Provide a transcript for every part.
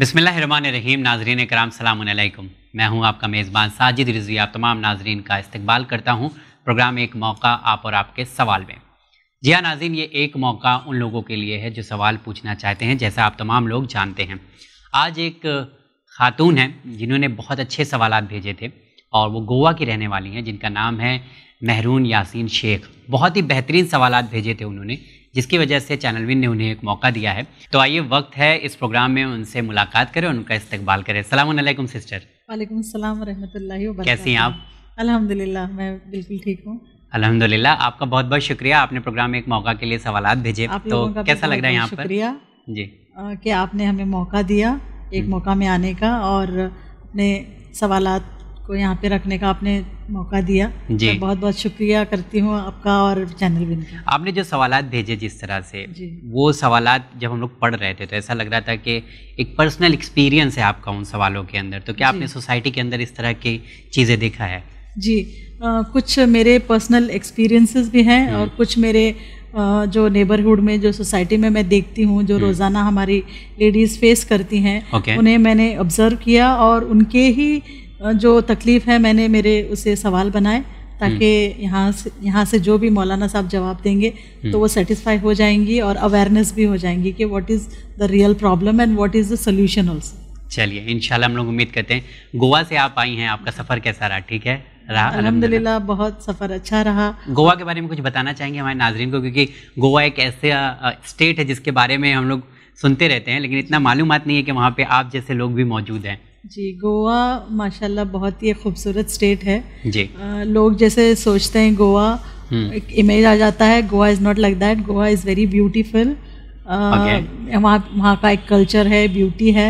बिसमान रहीम नाजरीन कराम सलामकुम मैं हूं आपका मेज़बान साजिद रिजवी आप तमाम नाजरीन का इस्तकबाल करता हूं प्रोग्राम एक मौका आप और आपके सवाल में जी हाँ नाजीन ये एक मौका उन लोगों के लिए है जो सवाल पूछना चाहते हैं जैसा आप तमाम लोग जानते हैं आज एक खातून हैं जिन्होंने बहुत अच्छे सवाल भेजे थे और वो गोवा की रहने वाली हैं जिनका नाम है महरून यासिन शेख बहुत ही बेहतरीन सवाल भेजे थे उन्होंने जिसकी वजह से चैनल ने उन्हें एक मौका दिया है तो आइए वक्त है इस प्रोग्राम में उनसे मुलाकात करें उनका इस्तेबाल करें सलामकुम सिस्टर वालेकुम सलाम कैसी हैं आप अल्हम्दुलिल्लाह मैं बिल्कुल ठीक हूँ अल्हम्दुलिल्लाह आपका बहुत बहुत शुक्रिया आपने प्रोग्राम में एक मौका के लिए सवाल भेजे तो कैसा लग रहा है यहाँ पर शुक्रिया जी कि आपने हमें मौका दिया एक हम्म। मौका में आने का और अपने सवालत को यहाँ पे रखने का आपने मौका दिया जी बहुत बहुत शुक्रिया करती हूँ आपका और चैनल भी आपने जो सवाल भेजे जिस तरह से वो सवाल जब हम लोग पढ़ रहे थे तो ऐसा लग रहा था कि एक पर्सनल एक्सपीरियंस है आपका उन सवालों के अंदर तो क्या आपने सोसाइटी के अंदर इस तरह की चीज़ें देखा है जी आ, कुछ मेरे पर्सनल एक्सपीरियंसेस भी हैं हम्म। और कुछ मेरे जो नेबरहुड में जो सोसाइटी में मैं देखती हूँ जो हम्म। रोज़ाना हमारी लेडीज़ फेस करती हैं okay. उन्हें मैंने ऑब्ज़र्व किया और उनके ही जो तकलीफ़ है मैंने मेरे उसे सवाल बनाए ताकि हम्म। यहाँ से यहाँ से जो भी मौलाना साहब जवाब देंगे तो वो सेटिस्फाई हम्म। हो जाएंगी और अवेयरनेस भी हो जाएंगी कि what is the real problem and what is the solution also चलिए इनशाला हम लोग उम्मीद करते हैं गोवा से आप आई हैं आपका सफ़र कैसा रहा ठीक है अलहमदिल्ला बहुत सफ़र अच्छा रहा गोवा के बारे में कुछ बताना चाहेंगे हमारे नाजरन को क्योंकि गोवा एक ऐसा स्टेट है जिसके बारे में हम लोग सुनते रहते हैं लेकिन इतना मालूम नहीं है कि वहाँ पे आप जैसे लोग भी मौजूद हैं जी गोवा माशाल्लाह बहुत ही खूबसूरत स्टेट है जी आ, लोग जैसे सोचते हैं गोवा हम्म। एक इमेज आ जाता है Goa is not like that Goa is very beautiful वहाँ वहाँ का एक कल्चर है ब्यूटी है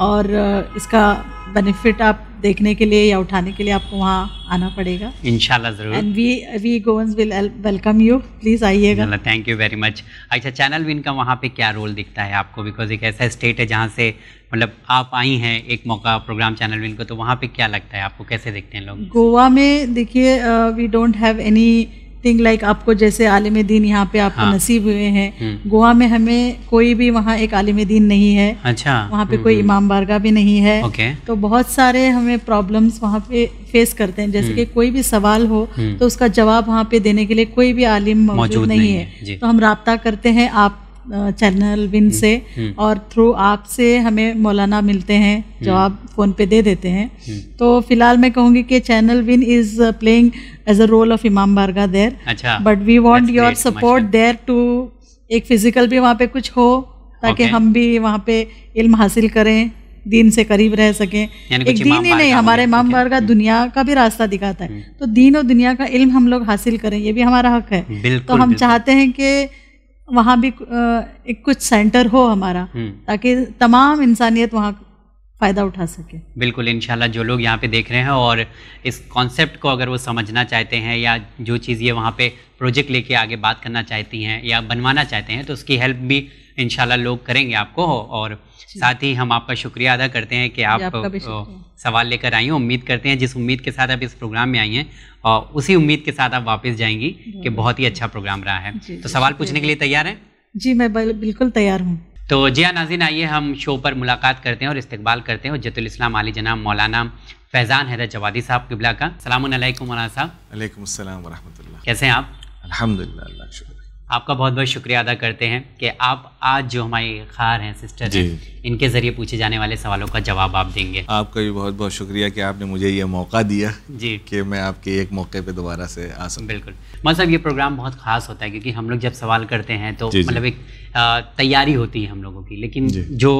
और इसका बेनिफिट आप देखने के लिए या उठाने के लिए आपको वहाँ आना पड़ेगा इंशाल्लाह जरूर and we we Goans will welcome you please आइएगा थैंक यू वेरी मच अच्छा चैनल विन का वहाँ पे क्या रोल दिखता है आपको बिकॉज एक ऐसा स्टेट है जहाँ से मतलब आप आई हैं एक मौका प्रोग्राम चैनल विन को तो वहाँ पे क्या लगता है आपको कैसे देखते हैं लोग गोवा में देखिए वी डोंट हैव एनी थिंग लाइक like आपको जैसे आलिम दीन यहाँ पे आपको हाँ। नसीब हुए हैं हम्म। गोवा में हमें कोई भी वहाँ एक आलिम दीन नहीं है अच्छा वहाँ पे हम्म, कोई हम्म। इमाम बारगा भी नहीं है ओके तो बहुत सारे हमें प्रॉब्लम्स वहाँ पे फेस करते हैं जैसे कि कोई भी सवाल हो तो उसका जवाब वहाँ पे देने के लिए कोई भी आलिम मौजूद नहीं, नहीं है तो हम रबता करते हैं आप चैनल विन हम्म, से हम्म। और थ्रू आपसे हमें मौलाना मिलते हैं जो हम्म। आप फ़ोन पे दे देते हैं तो फिलहाल मैं कहूँगी कि channel win is playing as a role of इमाम बारगा there but we want your support there to एक फ़िज़िकल भी वहाँ पे कुछ हो ताकि okay. हम भी वहाँ पे इल्म हासिल करें दीन से करीब रह सकें एक दीन ही नहीं हमारे इमाम बारगा दुनिया का भी रास्ता दिखाता है तो दीन और दुनिया का इल्म हम लोग हासिल करें ये भी हमारा हक है तो हम चाहते हैं कि वहाँ भी एक कुछ सेंटर हो हमारा हम्म। ताकि तमाम इंसानियत वहाँ फ़ायदा उठा सके बिल्कुल इनशाला जो लोग यहाँ पे देख रहे हैं और इस कॉन्सेप्ट को अगर वो समझना चाहते हैं या जो चीज़ ये वहाँ पे प्रोजेक्ट लेके आगे बात करना चाहती हैं या बनवाना चाहते हैं तो उसकी हेल्प भी इनशाला लोग करेंगे आपको और साथ ही हम आपका शुक्रिया अदा करते हैं कि आप सवाल लेकर आई हैं उम्मीद करते हैं जिस उम्मीद के साथ आप इस प्रोग्राम में आई हैं और उसी उम्मीद के साथ आप वापस जाएंगी कि बहुत ही अच्छा प्रोग्राम रहा है तो सवाल पूछने के लिए तैयार हैं जी मैं बिल्कुल तैयार हूँ तो जिया नाजिन आइए हम शो पर मुलाकात करते हैं और इस्तेबाल करते हैं इस्लाम आली जनाब मौलाना फैज़ान हैदर जवादी साहब किबला का सलाम साहब कैसे हैं आप अलहमदिल्ला आपका बहुत बहुत शुक्रिया अदा करते हैं कि आप आज जो हमारी खार हैं सिस्टर जी इनके ज़रिए पूछे जाने वाले सवालों का जवाब आप देंगे आपका भी बहुत बहुत शुक्रिया कि आपने मुझे ये मौका दिया जी कि मैं आपके एक मौके पे दोबारा से आ सकूं बिल्कुल मतलब साहब ये प्रोग्राम बहुत ख़ास होता है क्योंकि हम लोग जब सवाल करते हैं तो मतलब एक तैयारी होती है हम लोगों की लेकिन जो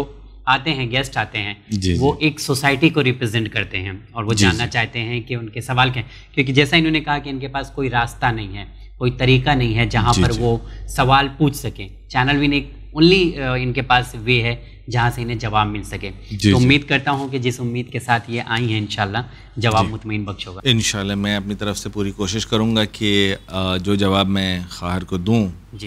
आते हैं गेस्ट आते हैं वो एक सोसाइटी को रिप्रेजेंट करते हैं और वो जानना चाहते हैं कि उनके सवाल क्या क्योंकि जैसा इन्होंने कहा कि इनके पास कोई रास्ता नहीं है कोई तरीका नहीं है जहाँ पर वो सवाल पूछ सकें चैनल विन एक ओनली इनके पास वे है जहाँ से इन्हें जवाब मिल सके तो उम्मीद करता हूँ कि जिस उम्मीद के साथ ये आई हैं इनशाला जवाब मुतमिन बख्श होगा इन मैं अपनी तरफ से पूरी कोशिश करूँगा कि जो जवाब मैं खाहर को दूँ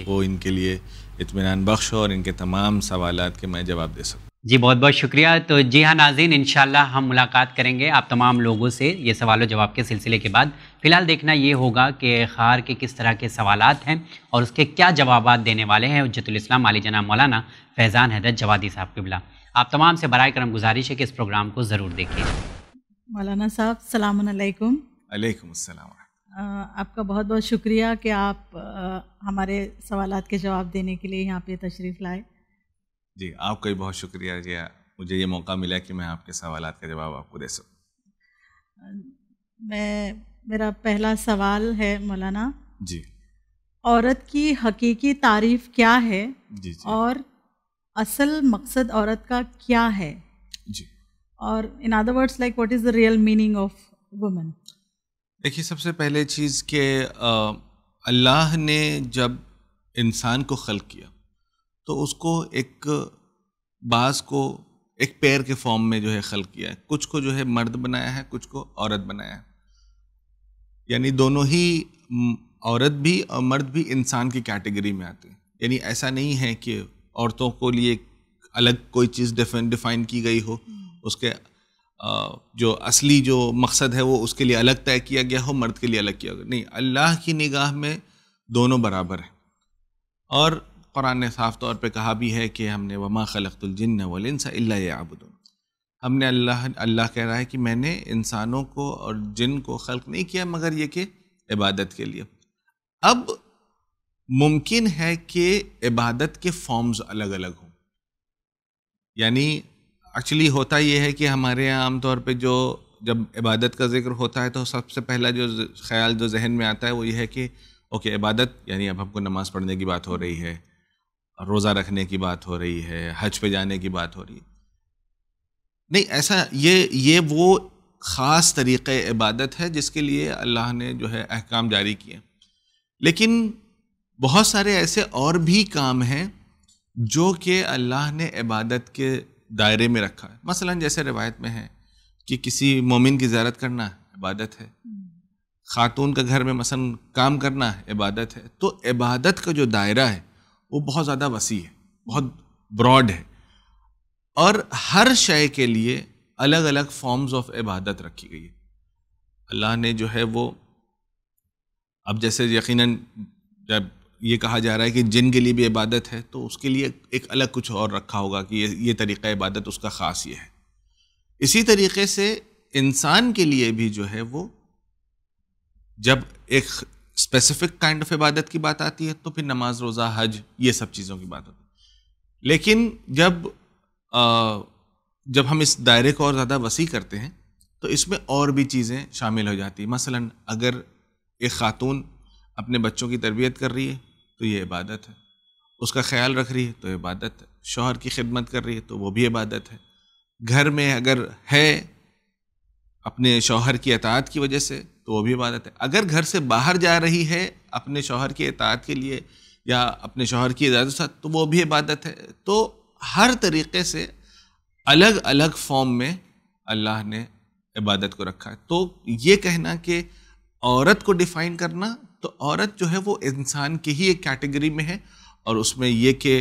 वो इनके लिए इतमान बख्श हो और इनके तमाम सवाल के मैं जवाब दे सकूँ जी बहुत बहुत शुक्रिया तो जी हाँ नाजीन इन हम मुलाकात करेंगे आप तमाम लोगों से ये सवाल जवाब के सिलसिले के बाद फ़िलहाल देखना ये होगा कि खार के किस तरह के सवाल हैं और उसके क्या जवाब देने वाले हैं उज्जतलाम आली जना मौलाना फैज़ान हैदर जवादी साहब किबला आप तमाम से बर करम गुजारिश है कि इस प्रोग्राम को ज़रूर देखिए मौलाना साहब सलामकुम आपका बहुत बहुत शुक्रिया कि आप हमारे सवाल के जवाब देने के लिए यहाँ पर तशरीफ़ लाए जी आपका भी बहुत शुक्रिया जी मुझे ये मौका मिला कि मैं आपके सवाल का जवाब आपको दे सकूँ मैं मेरा पहला सवाल है मौलाना जी औरत की हकीकी तारीफ क्या है जी जी। और असल मकसद औरत का क्या है जी और in other words like what is the real meaning of women देखिए सबसे पहले चीज़ के अल्लाह ने जब इंसान को खल किया तो उसको एक बास को एक पैर के फॉर्म में जो है खल किया है कुछ को जो है मर्द बनाया है कुछ को औरत बनाया है यानी दोनों ही औरत भी और मर्द भी इंसान की कैटेगरी में आते हैं यानी ऐसा नहीं है कि औरतों को लिए अलग कोई चीज़ डिफाइन की गई हो उसके जो असली जो मकसद है वो उसके लिए अलग तय किया गया हो मर्द के लिए अलग किया गया नहीं अल्लाह की निगाह में दोनों बराबर हैं और कुरान ने साफ़ तौर पे कहा भी है कि हमने वमा खलतुलजन्न वलसा अल्लाबुदन हमने अल्लाह अल्लाह कह रहा है कि मैंने इंसानों को और जिन को खल नहीं किया मगर ये कि इबादत के लिए अब मुमकिन है कि इबादत के फॉर्म्स अलग अलग हों यानी एक्चुअली होता ये है कि हमारे यहाँ आमतौर पर जो जब इबादत का जिक्र होता है तो सबसे पहला जो ख्याल जो जहन में आता है वो ये है कि ओके इबादत यानी अब हमको नमाज़ पढ़ने की बात हो रही है रोज़ा रखने की बात हो रही है हज पे जाने की बात हो रही है नहीं ऐसा ये ये वो ख़ास तरीक़ इबादत है जिसके लिए अल्लाह ने जो है अहकाम जारी किए लेकिन बहुत सारे ऐसे और भी काम हैं जो कि अल्लाह ने इबादत के दायरे में रखा है मसलन जैसे रिवायत में है कि किसी मोमिन की ज्यारत करना इबादत है हम्म। ख़ातून का घर में मसन काम करना इबादत है तो इबादत का जो दायरा है वो बहुत ज़्यादा वसी है बहुत ब्रॉड है और हर शय के लिए अलग अलग फॉर्म्स ऑफ इबादत रखी गई है अल्लाह ने जो है वो अब जैसे यकीनन जब ये कहा जा रहा है कि जिन के लिए भी इबादत है तो उसके लिए एक अलग कुछ और रखा होगा कि ये ये तरीक़ा इबादत उसका ख़ास ये है इसी तरीके से इंसान के लिए भी जो है वो जब एक स्पेसिफिक काइंड ऑफ इबादत की बात आती है तो फिर नमाज रोज़ा हज ये सब चीज़ों की बात होती है लेकिन जब आ, जब हम इस दायरे को और ज़्यादा वसी करते हैं तो इसमें और भी चीज़ें शामिल हो जाती हैं मसलन अगर एक ख़ातून अपने बच्चों की तरबियत कर रही है तो ये इबादत है उसका ख्याल रख रही है तो इबादत है शोहर की खिदमत कर रही है तो वो भी इबादत है घर में अगर है अपने शोहर की अतात की वजह से तो वो भी इबादत है अगर घर से बाहर जा रही है अपने शोहर के इतात के लिए या अपने शोहर की इजाज़त साथ तो वो भी इबादत है तो हर तरीके से अलग अलग फॉर्म में अल्लाह ने इबादत को रखा है तो ये कहना कि औरत को डिफ़ाइन करना तो औरत जो है वो इंसान की ही एक कैटेगरी में है और उसमें ये कि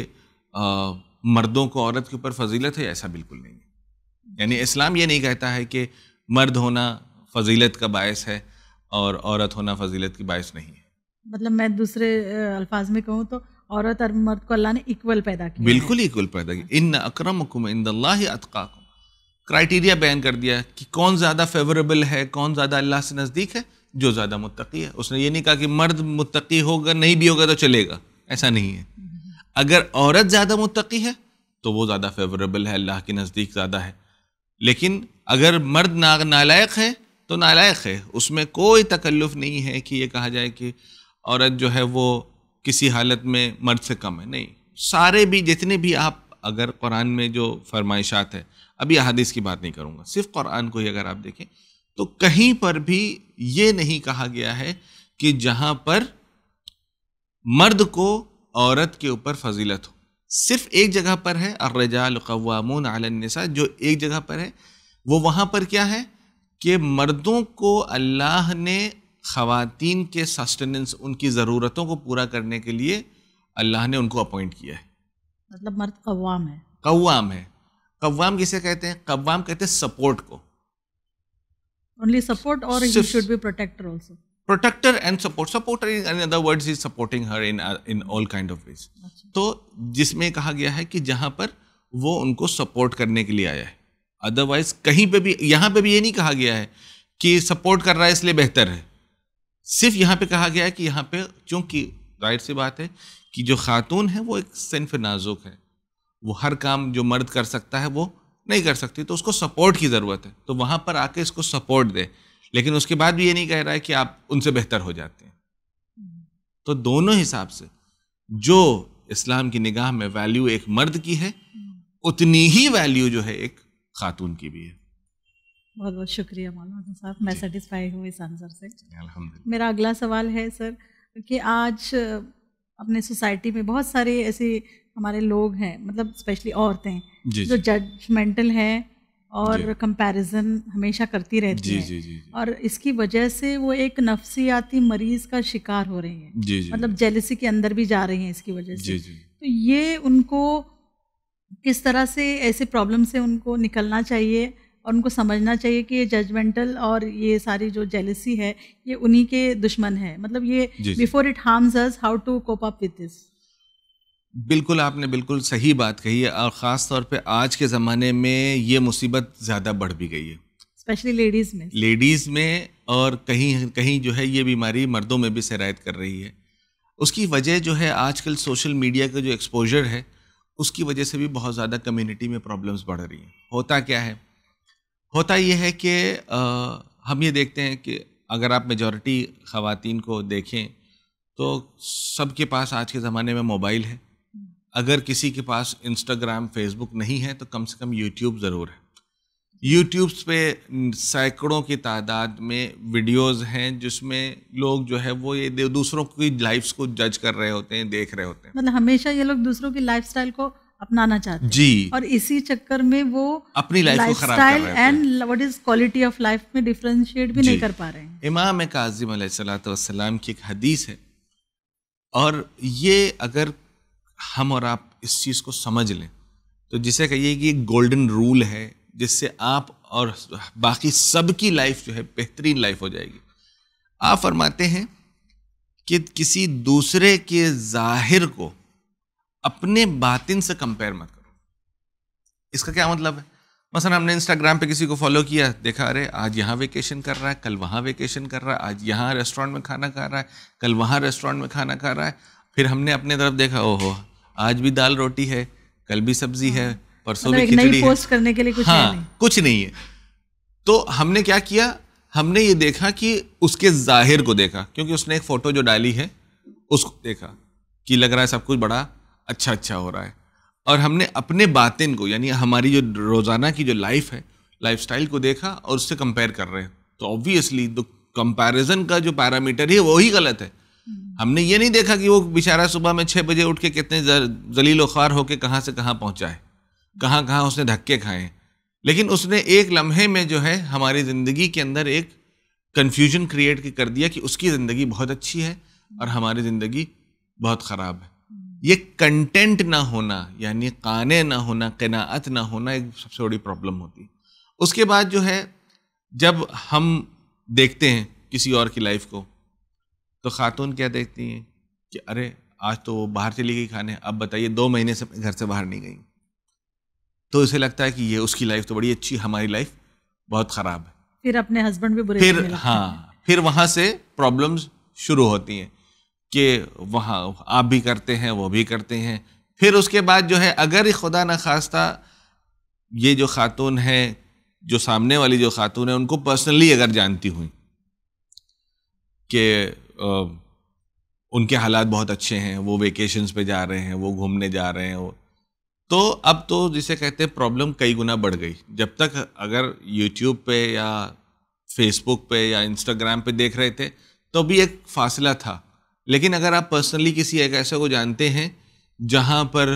मर्दों को औरत के ऊपर फजीलत है ऐसा बिल्कुल नहीं है यानी इस्लाम ये नहीं कहता है कि मर्द होना फजीलत का बायस है और औरत होना फजीलत की बायस नहीं है मतलब मैं दूसरे अल्फाज में कहूँ तो औरत और मर्द को अल्लाह ने इक्वल पैदा किया बिल्कुल इक्वल पैदा किया इन अक्रम इंदल्लाह क्राइटेरिया बयान कर दिया कि कौन ज़्यादा फेवरेबल है कौन ज़्यादा अल्लाह से नज़दीक है जो ज़्यादा मुतकी है उसने ये नहीं कहा कि मर्द मुतकी होगा नहीं भी होगा तो चलेगा ऐसा नहीं है अगर औरत ज़्यादा मुतकी है तो वो ज़्यादा फेवरेबल है अल्लाह के नज़दीक ज़्यादा है लेकिन अगर मर्द ना नालायक है तो नालायक है उसमें कोई तकल्लुफ़ नहीं है कि ये कहा जाए कि औरत जो है वो किसी हालत में मर्द से कम है नहीं सारे भी जितने भी आप अगर कुरान में जो फरमाइशात है अभी अहादीस की बात नहीं करूँगा सिर्फ कुरान को ही अगर आप देखें तो कहीं पर भी ये नहीं कहा गया है कि जहाँ पर मर्द को औरत के ऊपर फजीलत हो सिर्फ एक जगह पर है अर्रजाल कवामून आलनसा जो एक जगह पर है वो वहाँ पर क्या है कि मर्दों को अल्लाह ने ख़वातीन के सस्टेनेंस उनकी ज़रूरतों को पूरा करने के लिए अल्लाह ने उनको अपॉइंट किया है मतलब मर्द कवाम है कवाम है कवाम किसे कहते हैं कवाम कहते हैं सपोर्ट को ओनली सपोर्ट और he should be protector also protector and support supporter in other words is supporting her in in all kind of ways तो जिसमें कहा गया है कि जहां पर वो उनको सपोर्ट करने के लिए आया है अदरवाइज कहीं पे भी यहाँ पे भी ये नहीं कहा गया है कि सपोर्ट कर रहा है इसलिए बेहतर है सिर्फ यहाँ पे कहा गया है कि यहाँ पे चूँकि जाहिर सी बात है कि जो खातून है वो एक सिंफ नाजुक है वो हर काम जो मर्द कर सकता है वो नहीं कर सकती तो उसको सपोर्ट की ज़रूरत है तो वहाँ पर आके इसको सपोर्ट दे लेकिन उसके बाद भी ये नहीं कह रहा है कि आप उनसे बेहतर हो जाते हैं तो दोनों हिसाब से जो इस्लाम की निगाह में वैल्यू एक मर्द की है उतनी ही वैल्यू जो है एक खातून की भी है बहुत बहुत शुक्रिया मौलाना साहब मैं सेटिस्फाई हूँ इस आंसर से मेरा अगला सवाल है सर कि आज अपने सोसाइटी में बहुत सारे ऐसे हमारे लोग हैं मतलब स्पेशली औरतें जो जजमेंटल हैं और कंपैरिजन हमेशा करती रहती जी, है जी, जी, और इसकी वजह से वो एक नफसियाती मरीज का शिकार हो रही है मतलब जेलिसी के अंदर भी जा रही हैं इसकी वजह से तो ये उनको किस तरह से ऐसे प्रॉब्लम से उनको निकलना चाहिए और उनको समझना चाहिए कि ये जजमेंटल और ये सारी जो जेलिसी है ये उन्हीं के दुश्मन है मतलब ये before it harms us how to cope up with this बिल्कुल आपने बिल्कुल सही बात कही है और ख़ास तौर पे आज के ज़माने में ये मुसीबत ज़्यादा बढ़ भी गई है स्पेशली लेडीज़ में लेडीज़ में और कहीं कहीं जो है ये बीमारी मर्दों में भी शरायत कर रही है उसकी वजह जो है आजकल सोशल मीडिया का जो एक्सपोजर है उसकी वजह से भी बहुत ज़्यादा कम्युनिटी में प्रॉब्लम्स बढ़ रही हैं होता क्या है होता ये है कि हम ये देखते हैं कि अगर आप मेजॉरिटी ख़वातीन को देखें तो सबके पास आज के ज़माने में मोबाइल है अगर किसी के पास इंस्टाग्राम फेसबुक नहीं है तो कम से कम यूट्यूब ज़रूर है यूट्यूब्स पे सैकड़ों की तादाद में वीडियोस हैं जिसमें लोग जो है वो ये दूसरों की लाइफ्स को जज कर रहे होते हैं देख रहे होते हैं मतलब हमेशा ये लोग दूसरों की लाइफस्टाइल को अपनाना चाहते हैं जी और इसी चक्कर में वो अपनी लाइफ को खराब and what is quality of life में डिफ्रेंशिएट भी नहीं कर पा रहे हैं इमाम काजिम सलाम की एक हदीस है और ये अगर हम और आप इस चीज़ को समझ लें तो जिसे कहिए कि गोल्डन रूल है जिससे आप और बाकी सबकी लाइफ जो है बेहतरीन लाइफ हो जाएगी आप फरमाते हैं कि किसी दूसरे के जाहिर को अपने बातिन से कंपेयर मत करो इसका क्या मतलब है मसलन हमने इंस्टाग्राम पे किसी को फॉलो किया देखा अरे आज यहाँ वेकेशन कर रहा है कल वहाँ वेकेशन कर रहा है आज यहाँ रेस्टोरेंट में खाना खा रहा है कल वहाँ रेस्टोरेंट में खाना खा रहा है फिर हमने अपने तरफ देखा ओहो आज भी दाल रोटी है कल भी सब्जी है परसों मतलब भी खिचड़ी पोस्ट करने के लिए कुछ हाँ नहीं। कुछ नहीं है तो हमने क्या किया हमने ये देखा कि उसके जाहिर को देखा क्योंकि उसने एक फोटो जो डाली है उसको देखा कि लग रहा है सब कुछ बड़ा अच्छा अच्छा हो रहा है और हमने अपने बातिन को यानी हमारी जो रोज़ाना की जो लाइफ है लाइफस्टाइल को देखा और उससे कंपेयर कर रहे हैं तो ऑब्वियसली तो कंपैरिजन का जो पैरामीटर है वही गलत है हम्म। हमने ये नहीं देखा कि वो बेचारा सुबह में छः बजे उठ के कितने जलील व ख्वार होकर कहाँ से कहाँ पहुँचा है कहाँ कहाँ उसने धक्के खाए लेकिन उसने एक लम्हे में जो है हमारी ज़िंदगी के अंदर एक कन्फ्यूजन क्रिएट कर दिया कि उसकी ज़िंदगी बहुत अच्छी है और हमारी ज़िंदगी बहुत ख़राब है ये कंटेंट ना होना यानी काने ना होना कनात ना होना एक सबसे बड़ी प्रॉब्लम होती है उसके बाद जो है जब हम देखते हैं किसी और की लाइफ को तो ख़ातून क्या देखती हैं कि अरे आज तो वो बाहर चली गई खाने अब बताइए दो महीने से घर से बाहर नहीं गई तो इसे लगता है कि ये उसकी लाइफ तो बड़ी अच्छी हमारी लाइफ बहुत खराब है फिर अपने हस्बैंड भी बुरे फिर हाँ फिर वहाँ से प्रॉब्लम्स शुरू होती हैं कि वहाँ आप भी करते हैं वो भी करते हैं फिर उसके बाद जो है अगर ही खुदा न खास्ता ये जो खातून है जो सामने वाली जो खातून है उनको पर्सनली अगर जानती हुई कि उनके हालात बहुत अच्छे हैं वो वेकेशंस पे जा रहे हैं वो घूमने जा रहे हैं तो अब तो जिसे कहते हैं प्रॉब्लम कई गुना बढ़ गई जब तक अगर यूट्यूब पे या फेसबुक पे या इंस्टाग्राम पे देख रहे थे तो भी एक फासला था लेकिन अगर आप पर्सनली किसी एक ऐसे को जानते हैं जहाँ पर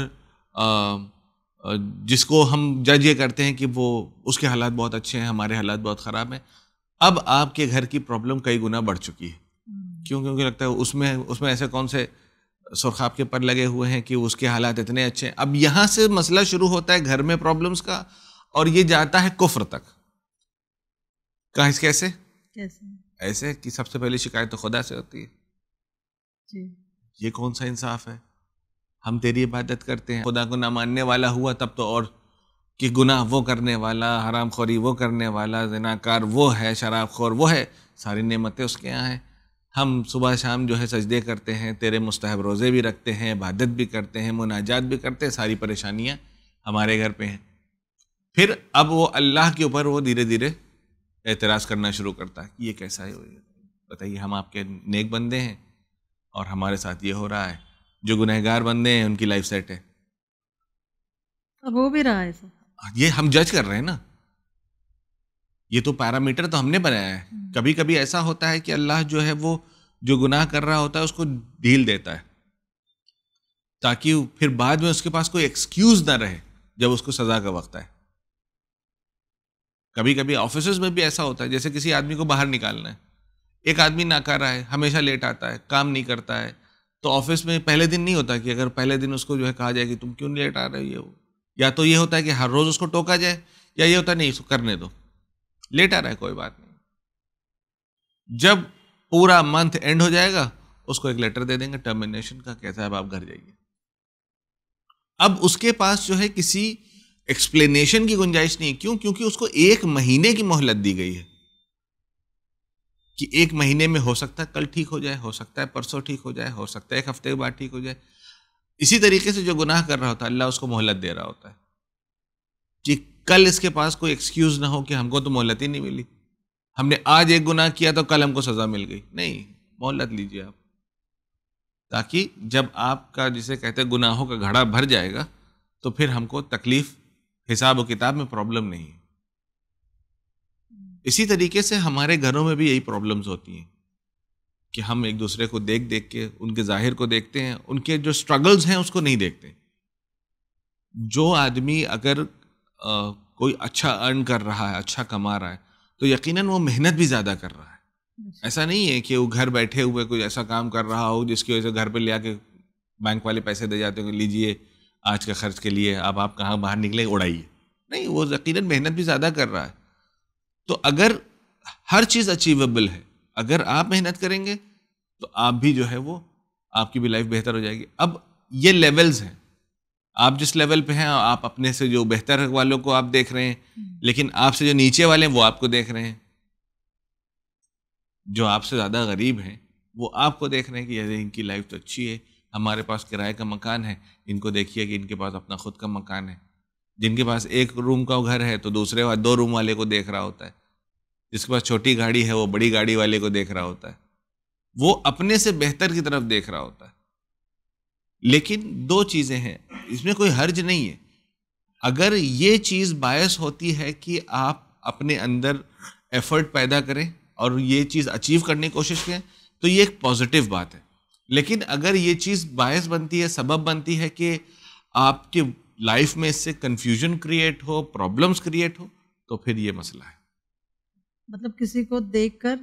आ, जिसको हम जज ये करते हैं कि वो उसके हालात बहुत अच्छे हैं हमारे हालात बहुत ख़राब हैं अब आपके घर की प्रॉब्लम कई गुना बढ़ चुकी है हम्म। क्यों क्योंकि लगता है उसमें उसमें ऐसे कौन से सुरखाब के पर लगे हुए हैं कि उसके हालात इतने अच्छे हैं अब यहाँ से मसला शुरू होता है घर में प्रॉब्लम्स का और ये जाता है कुफर तक कहा कैसे कैसे ऐसे कि सबसे पहली शिकायत तो खुदा से होती है जी ये कौन सा इंसाफ है हम तेरी इबादत करते हैं खुदा को ना मानने वाला हुआ तब तो और कि गुनाह वो करने वाला हराम खोरी वो करने वाला जनाकार वो है शराब खोर वो है सारी नियमतें उसके यहाँ हैं हम सुबह शाम जो है सजदे करते हैं तेरे मुस्तहब रोज़े भी रखते हैं इबादत भी करते हैं मुनाजात भी करते हैं सारी परेशानियाँ हमारे घर पर हैं फिर अब वो अल्लाह के ऊपर वो धीरे धीरे एतराज़ करना शुरू करता है कि ये कैसा है बताइए हम आपके नेक बंदे हैं और हमारे साथ ये हो रहा है जो गुनहगार बंदे हैं उनकी लाइफ सेट है अब हो भी रहा है ये हम जज कर रहे हैं ना ये तो पैरामीटर तो हमने बनाया है हम्म। कभी कभी ऐसा होता है कि अल्लाह जो है वो जो गुनाह कर रहा होता है उसको ढील देता है ताकि फिर बाद में उसके पास कोई एक्सक्यूज ना रहे जब उसको सजा का वक्त आए कभी कभी ऑफिस में भी ऐसा होता है जैसे किसी आदमी को बाहर निकालना है एक आदमी रहा है हमेशा लेट आता है काम नहीं करता है तो ऑफिस में पहले दिन नहीं होता कि अगर पहले दिन उसको जो है कहा जाए कि तुम क्यों लेट आ रहे हो हो या तो ये होता है कि हर रोज़ उसको टोका जाए या ये होता है नहीं इसको करने दो लेटा रहे कोई बात नहीं जब पूरा मंथ एंड हो जाएगा उसको एक लेटर दे देंगे टर्मिनेशन का कहता है आप घर जाइए अब उसके पास जो है किसी एक्सप्लेनेशन की गुंजाइश नहीं क्यों क्योंकि उसको एक महीने की मोहलत दी गई है कि एक महीने में हो सकता है कल ठीक हो जाए हो सकता है परसों ठीक हो जाए हो सकता है एक हफ्ते के बाद ठीक हो जाए इसी तरीके से जो गुनाह कर रहा होता है अल्लाह उसको मोहलत दे रहा होता है कि कल इसके पास कोई एक्सक्यूज ना हो कि हमको तो मोहलत ही नहीं मिली हमने आज एक गुनाह किया तो कल हमको सज़ा मिल गई नहीं मोहलत लीजिए आप ताकि जब आपका जिसे कहते हैं गुनाहों का घड़ा भर जाएगा तो फिर हमको तकलीफ हिसाब व किताब में प्रॉब्लम नहीं है इसी तरीके से हमारे घरों में भी यही प्रॉब्लम्स होती हैं कि हम एक दूसरे को देख देख के उनके जाहिर को देखते हैं उनके जो स्ट्रगल्स हैं उसको नहीं देखते जो आदमी अगर कोई अच्छा अर्न कर रहा है अच्छा कमा रहा है तो यकीनन वो मेहनत भी ज़्यादा कर रहा है ऐसा नहीं है कि वो घर बैठे हुए कोई ऐसा काम कर रहा हो जिसकी वजह से घर पर ले आके बैंक वाले पैसे दे जाते हो लीजिए आज के खर्च के लिए अब आप कहाँ बाहर निकले उड़ाइए नहीं वो यकीन मेहनत भी ज़्यादा कर रहा है तो अगर हर चीज़ अचीवेबल है अगर आप मेहनत करेंगे तो आप भी जो है वो आपकी भी लाइफ बेहतर हो जाएगी अब ये लेवल्स हैं आप जिस लेवल पे हैं आप अपने से जो बेहतर वालों को आप देख रहे हैं लेकिन आपसे जो नीचे वाले हैं वो आपको देख रहे हैं जो आपसे ज़्यादा गरीब हैं वो आपको देख रहे हैं कि अरे इनकी लाइफ तो अच्छी है हमारे पास किराए का मकान है इनको देखिए कि इनके पास अपना खुद का मकान है जिनके पास एक रूम का घर है तो दूसरे दो रूम वाले को देख रहा होता है जिसके पास छोटी गाड़ी है वो बड़ी गाड़ी वाले को देख रहा होता है वो अपने से बेहतर की तरफ देख रहा होता है लेकिन दो चीज़ें हैं इसमें कोई हर्ज नहीं है अगर ये चीज़ बायस होती है कि आप अपने अंदर एफर्ट पैदा करें और ये चीज़ अचीव करने की कोशिश करें तो ये एक पॉजिटिव बात है लेकिन अगर ये चीज़ बायस बनती है सबब बनती है कि आपके लाइफ में इससे कंफ्यूजन क्रिएट हो प्रॉब्लम्स क्रिएट हो तो फिर ये मसला है मतलब किसी को देखकर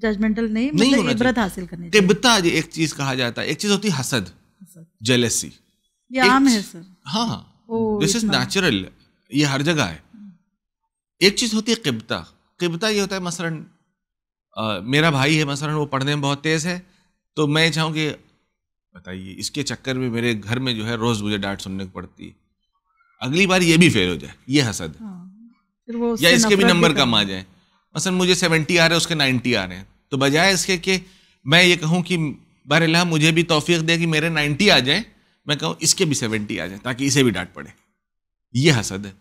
जजमेंटल नहीं, नहीं मतलब इबरत हासिल करनी तिब्ता एक चीज़ कहा जाता है एक चीज़ होती है हसद जेलेसी ये आम है सर हाँ दिस इज नेचुरल ये हर जगह है एक चीज होती है किबता किबता ये होता है मसलन मेरा भाई है मसलन वो पढ़ने में बहुत तेज है तो मैं चाहूँ कि बताइए इसके चक्कर में मेरे घर में जो है रोज मुझे डांट सुनने को पड़ती है अगली बार ये भी फेल हो जाए ये हसद है हाँ। या इसके भी नंबर कम आ जाए मसलन मुझे सेवेंटी आ रहे हैं उसके नाइन्टी आ रहे हैं तो बजाय इसके कि मैं ये कहूँ कि बहर मुझे भी तोफ़ी दे कि मेरे नाइन्टी आ जाए मैं कहूँ इसके भी सेवेंटी आ जाए ताकि इसे भी डांट पड़े ये हसद है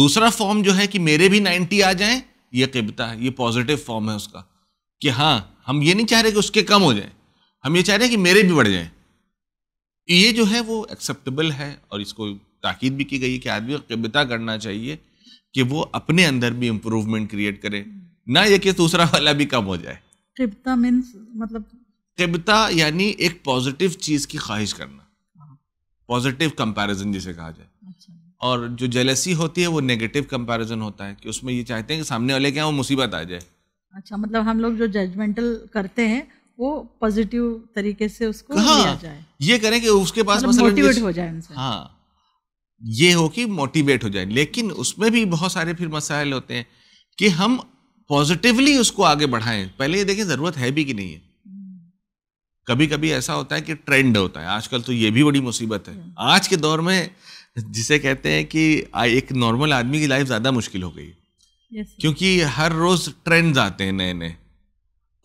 दूसरा फॉर्म जो है कि मेरे भी नाइन्टी आ जाए ये किबता है ये पॉजिटिव फॉर्म है उसका कि हाँ हम ये नहीं चाह रहे कि उसके कम हो जाए हम ये चाह रहे हैं कि मेरे भी बढ़ जाए ये जो है वो एक्सेप्टेबल है और इसको ताकीद भी की गई है कि आदमी को किबता करना चाहिए कि वो अपने अंदर भी इम्प्रूवमेंट क्रिएट करे ना ये कि दूसरा वाला भी कम हो जाए किबता मीन्स मतलब किबता यानी एक पॉजिटिव चीज़ की ख्वाहिश करना पॉजिटिव हाँ। कंपैरिजन जिसे कहा जाए अच्छा। और जो जेलसी होती है वो नेगेटिव कंपैरिजन होता है कि उसमें ये चाहते हैं कि सामने वाले क्या वो मुसीबत आ जाए अच्छा मतलब हम लोग जो जजमेंटल करते हैं वो पॉजिटिव तरीके से उसको हाँ, जाए ये करें कि उसके पास मतलब मोटिवेट हो जाए उनसे हाँ ये हो कि मोटिवेट हो जाए लेकिन उसमें भी बहुत सारे फिर मसाइल होते हैं कि हम पॉजिटिवली उसको आगे बढ़ाएं पहले ये देखें ज़रूरत है भी कि नहीं है कभी कभी ऐसा होता है कि ट्रेंड होता है आजकल तो ये भी बड़ी मुसीबत है हम्म। आज के दौर में जिसे कहते हैं कि एक नॉर्मल आदमी की लाइफ ज़्यादा मुश्किल हो गई क्योंकि हर रोज़ ट्रेंड्स आते हैं नए नए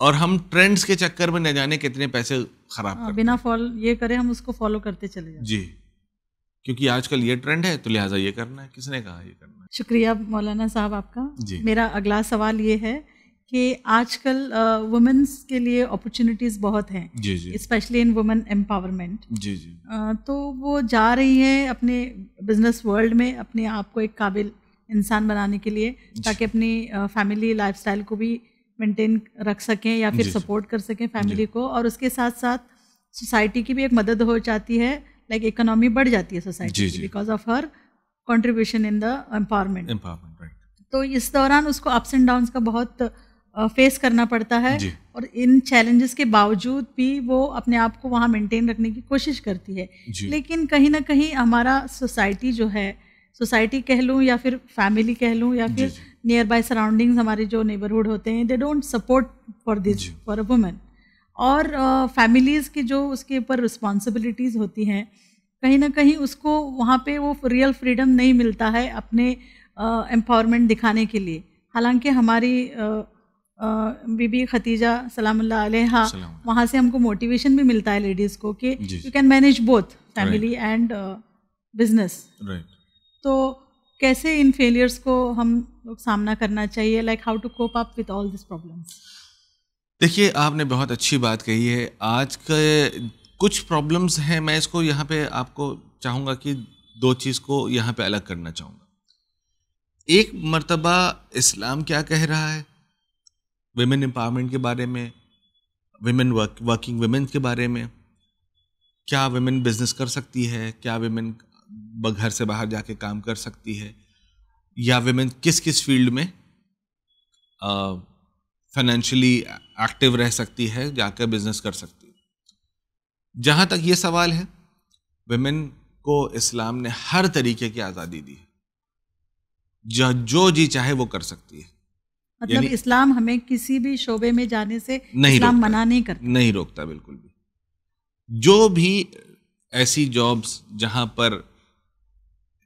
और हम ट्रेंड्स के चक्कर में न जाने कितने पैसे खराब हाँ, कर बिना फॉलो ये करें हम उसको फॉलो करते चले जाते जी क्योंकि आजकल ये ट्रेंड है तो लिहाजा ये करना है किसने कहा ये करना है शुक्रिया मौलाना साहब आपका जी मेरा अगला सवाल ये है कि आजकल वुमेन्स के लिए अपॉर्चुनिटीज बहुत हैं स्पेशली इन वुमेन एम्पावरमेंट जी जी uh, तो वो जा रही है अपने बिजनेस वर्ल्ड में अपने आप को एक काबिल इंसान बनाने के लिए ताकि अपनी फैमिली लाइफस्टाइल को भी मेंटेन रख सकें या फिर सपोर्ट कर सकें फैमिली को और उसके साथ साथ सोसाइटी की भी एक मदद हो जाती है लाइक इकोनॉमी बढ़ जाती है सोसाइटी की because of her contribution in the empowerment तो इस दौरान उसको अप्स एंड डाउन का बहुत फेस करना पड़ता है और इन चैलेंजेस के बावजूद भी वो अपने आप को वहाँ मेंटेन रखने की कोशिश करती है लेकिन कहीं ना कहीं हमारा सोसाइटी जो है सोसाइटी कह लूँ या फिर फैमिली कह लूँ या फिर नियर बाय सराउंडिंग्स हमारे जो नेबरहुड होते हैं they don't support for this for a women और फैमिलीज़ uh, की जो उसके ऊपर रिस्पॉन्सिबिलिटीज़ होती हैं कहीं ना कहीं उसको वहाँ पे वो रियल फ्रीडम नहीं मिलता है अपने एम्पावरमेंट uh, दिखाने के लिए हालांकि हमारी uh, बीबी खतीजा सलाम अलैहा वहाँ से हमको मोटिवेशन भी मिलता है लेडीज़ को कि you can manage both family and business तो कैसे इन फेलियर्स को हम लोग सामना करना चाहिए like how to cope up with all this problems देखिए आपने बहुत अच्छी बात कही है आज के कुछ प्रॉब्लम्स हैं मैं इसको यहाँ पे आपको चाहूँगा कि दो चीज़ को यहाँ पे अलग करना चाहूँगा एक मर्तबा इस्लाम क्या कह रहा है वेमेन एम्पावरमेंट के बारे में वेमेन वर्क वर्किंग वेमेन के बारे में क्या वेमेन बिजनेस कर सकती है क्या वेमेन घर से बाहर जाके काम कर सकती है या वेमेन किस किस फील्ड में फाइनेंशियली एक्टिव रह सकती है जाकर बिजनेस कर सकती है जहाँ तक ये सवाल है वेमेन को इस्लाम ने हर तरीके की आज़ादी दी है जो जी चाहे वो कर सकती है मतलब इस्लाम हमें किसी भी शोबे में जाने से नहीं इस्लाम मना नहीं करता नहीं रोकता बिल्कुल भी जो भी ऐसी जॉब्स जहां पर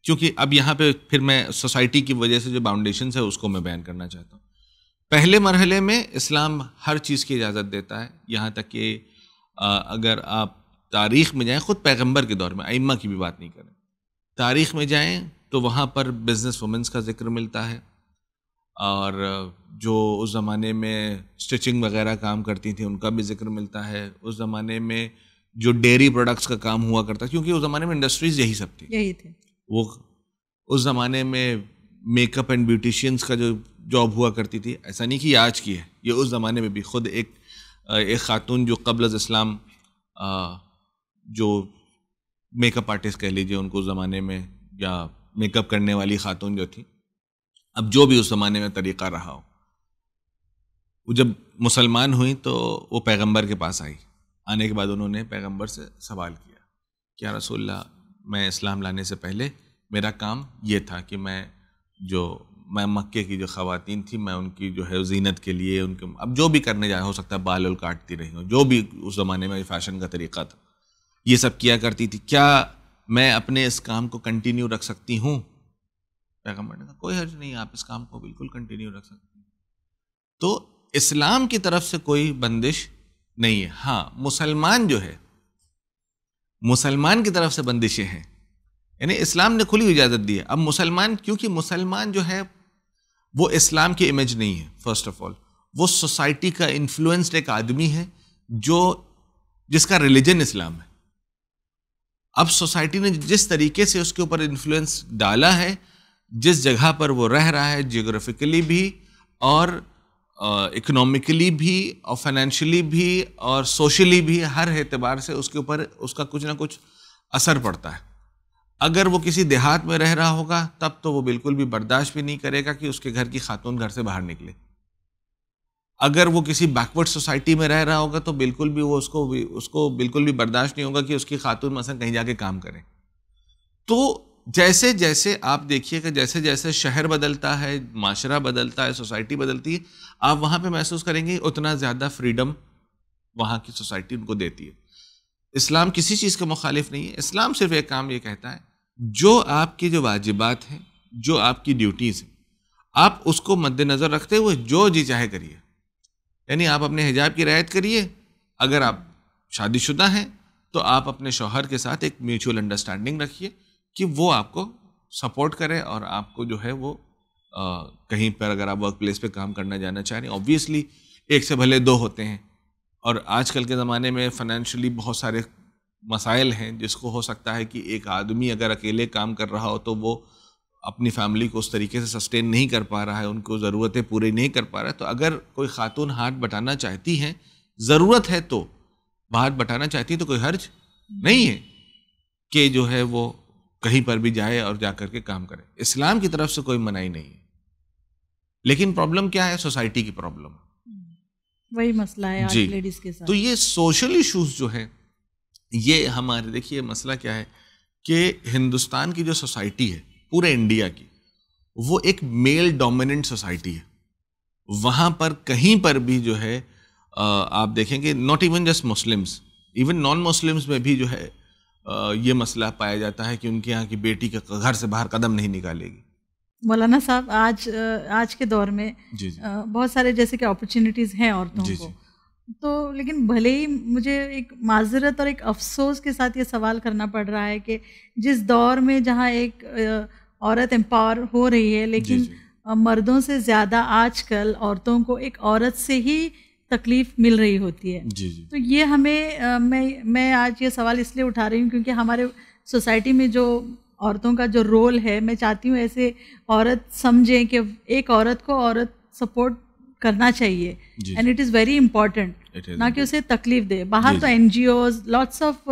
क्योंकि अब यहाँ पे फिर मैं सोसाइटी की वजह से जो बाउंडेशन है उसको मैं बैन करना चाहता हूँ पहले मरहले में इस्लाम हर चीज़ की इजाज़त देता है यहाँ तक कि अगर आप तारीख में जाएं ख़ुद पैगंबर के दौर में आइम्मा की भी बात नहीं करें तारीख में जाएं तो वहाँ पर बिज़नेस वुमेंस का जिक्र मिलता है और जो उस ज़माने में स्टिचिंग वगैरह काम करती थी उनका भी जिक्र मिलता है उस ज़माने में जो डेयरी प्रोडक्ट्स का काम हुआ करता क्योंकि उस ज़माने में इंडस्ट्रीज यही सब थी यही थे वो उस ज़माने में मेकअप एंड ब्यूटिशियंस का जो जॉब हुआ करती थी ऐसा नहीं कि आज की है ये उस ज़माने में भी खुद एक एक खातून जो कबल इस्लाम जो मेकअप आर्टिस्ट कह लीजिए उनको उस ज़माने में या मेकअप करने वाली खातून जो थी अब जो भी उस ज़माने में तरीक़ा रहा हो वो जब मुसलमान हुई तो वो पैगंबर के पास आई आने के बाद उन्होंने पैगंबर से सवाल किया कि रसोल्ला मैं इस्लाम लाने से पहले मेरा काम ये था कि मैं जो मैं मक्के की जो ख़वातीन थी मैं उनकी जो है जीनत के लिए उनके अब जो भी करने जा हो सकता है बाल उल काटती रही हूँ जो भी उस ज़माने में फ़ैशन का तरीक़ा था ये सब किया करती थी क्या मैं अपने इस काम को कंटिन्यू रख सकती हूँ रिकमेंड कम कोई हर्ज नहीं आप इस काम को बिल्कुल कंटिन्यू रख सकते हैं तो इस्लाम की तरफ से कोई बंदिश नहीं है हाँ मुसलमान जो है मुसलमान की तरफ से बंदिशें हैं यानी इस्लाम ने खुली इजाज़त दी है अब मुसलमान क्योंकि मुसलमान जो है वो इस्लाम की इमेज नहीं है फर्स्ट ऑफ ऑल वो सोसाइटी का इन्फ्लुएंस्ड एक आदमी है जो जिसका रिलीजन इस्लाम है अब सोसाइटी ने जिस तरीके से उसके ऊपर इन्फ्लुएंस डाला है जिस जगह पर वो रह रहा है जियोग्राफिकली भी और इकोनॉमिकली भी और फाइनेंशियली भी और सोशली भी हर एतबार से उसके ऊपर उसका कुछ ना कुछ असर पड़ता है अगर वो किसी देहात में रह रहा होगा तब तो वो बिल्कुल भी बर्दाश्त भी नहीं करेगा कि उसके घर की खातून घर से बाहर निकले अगर वो किसी बैकवर्ड सोसाइटी में रह रहा होगा तो बिल्कुल भी वो उसको भी उसको बिल्कुल भी बर्दाश्त नहीं होगा कि उसकी खातून मसा कहीं जाके काम करें तो जैसे जैसे आप देखिएगा जैसे जैसे शहर बदलता है माशरा बदलता है सोसाइटी बदलती है आप वहाँ पे महसूस करेंगे उतना ज़्यादा फ्रीडम वहाँ की सोसाइटी उनको देती है इस्लाम किसी चीज़ का मुखालिफ नहीं है इस्लाम सिर्फ एक काम ये कहता है जो आपकी जो वाजिबात हैं जो आपकी ड्यूटीज़ हैं आप उसको मद्देनज़र रखते हुए जो जी चाहे करिए यानी आप अपने हिजाब की रियायत करिए अगर आप शादीशुदा हैं तो आप अपने शोहर के साथ एक म्यूचुअल अंडरस्टैंडिंग रखिए कि वो आपको सपोर्ट करे और आपको जो है वो आ, कहीं पर अगर आप वर्क प्लेस पर काम करना जाना चाह रहे हैं ऑब्वियसली एक से भले दो होते हैं और आजकल के ज़माने में फाइनेंशियली बहुत सारे मसाइल हैं जिसको हो सकता है कि एक आदमी अगर अकेले काम कर रहा हो तो वो अपनी फैमिली को उस तरीके से सस्टेन नहीं कर पा रहा है उनको ज़रूरतें पूरी नहीं कर पा रहा है तो अगर कोई खातून हाथ बटाना चाहती हैं ज़रूरत है तो हाथ बटाना चाहती है तो कोई हर्ज नहीं है कि जो है वो कहीं पर भी जाए और जा करके काम करे इस्लाम की तरफ से कोई मनाही नहीं है लेकिन प्रॉब्लम क्या है सोसाइटी की प्रॉब्लम वही मसला है जी लेडीज के साथ तो ये सोशल इश्यूज जो है ये हमारे देखिए मसला क्या है कि हिंदुस्तान की जो सोसाइटी है पूरे इंडिया की वो एक मेल डोमिनेंट सोसाइटी है वहाँ पर कहीं पर भी जो है आप देखेंगे not even just Muslims even non Muslims में भी जो है ये मसला पाया जाता है कि उनके यहाँ की बेटी के घर से बाहर कदम नहीं निकालेगी मौलाना साहब आज आज के दौर में जी जी। बहुत सारे जैसे कि अपॉर्चुनिटीज़ हैं औरतों जी को तो लेकिन भले ही मुझे एक माजरत और एक अफसोस के साथ ये सवाल करना पड़ रहा है कि जिस दौर में जहाँ एक औरत एम्पावर हो रही है लेकिन जी जी। मर्दों से ज़्यादा आजकल औरतों को एक औरत से ही तकलीफ मिल रही होती है जी जी। तो ये हमें आ, मैं मैं आज ये सवाल इसलिए उठा रही हूँ क्योंकि हमारे सोसाइटी में जो औरतों का जो रोल है मैं चाहती हूँ ऐसे औरत समझें कि एक औरत को औरत सपोर्ट करना चाहिए and it is very important ना कि उसे तकलीफ दे बाहर तो N G Os lots of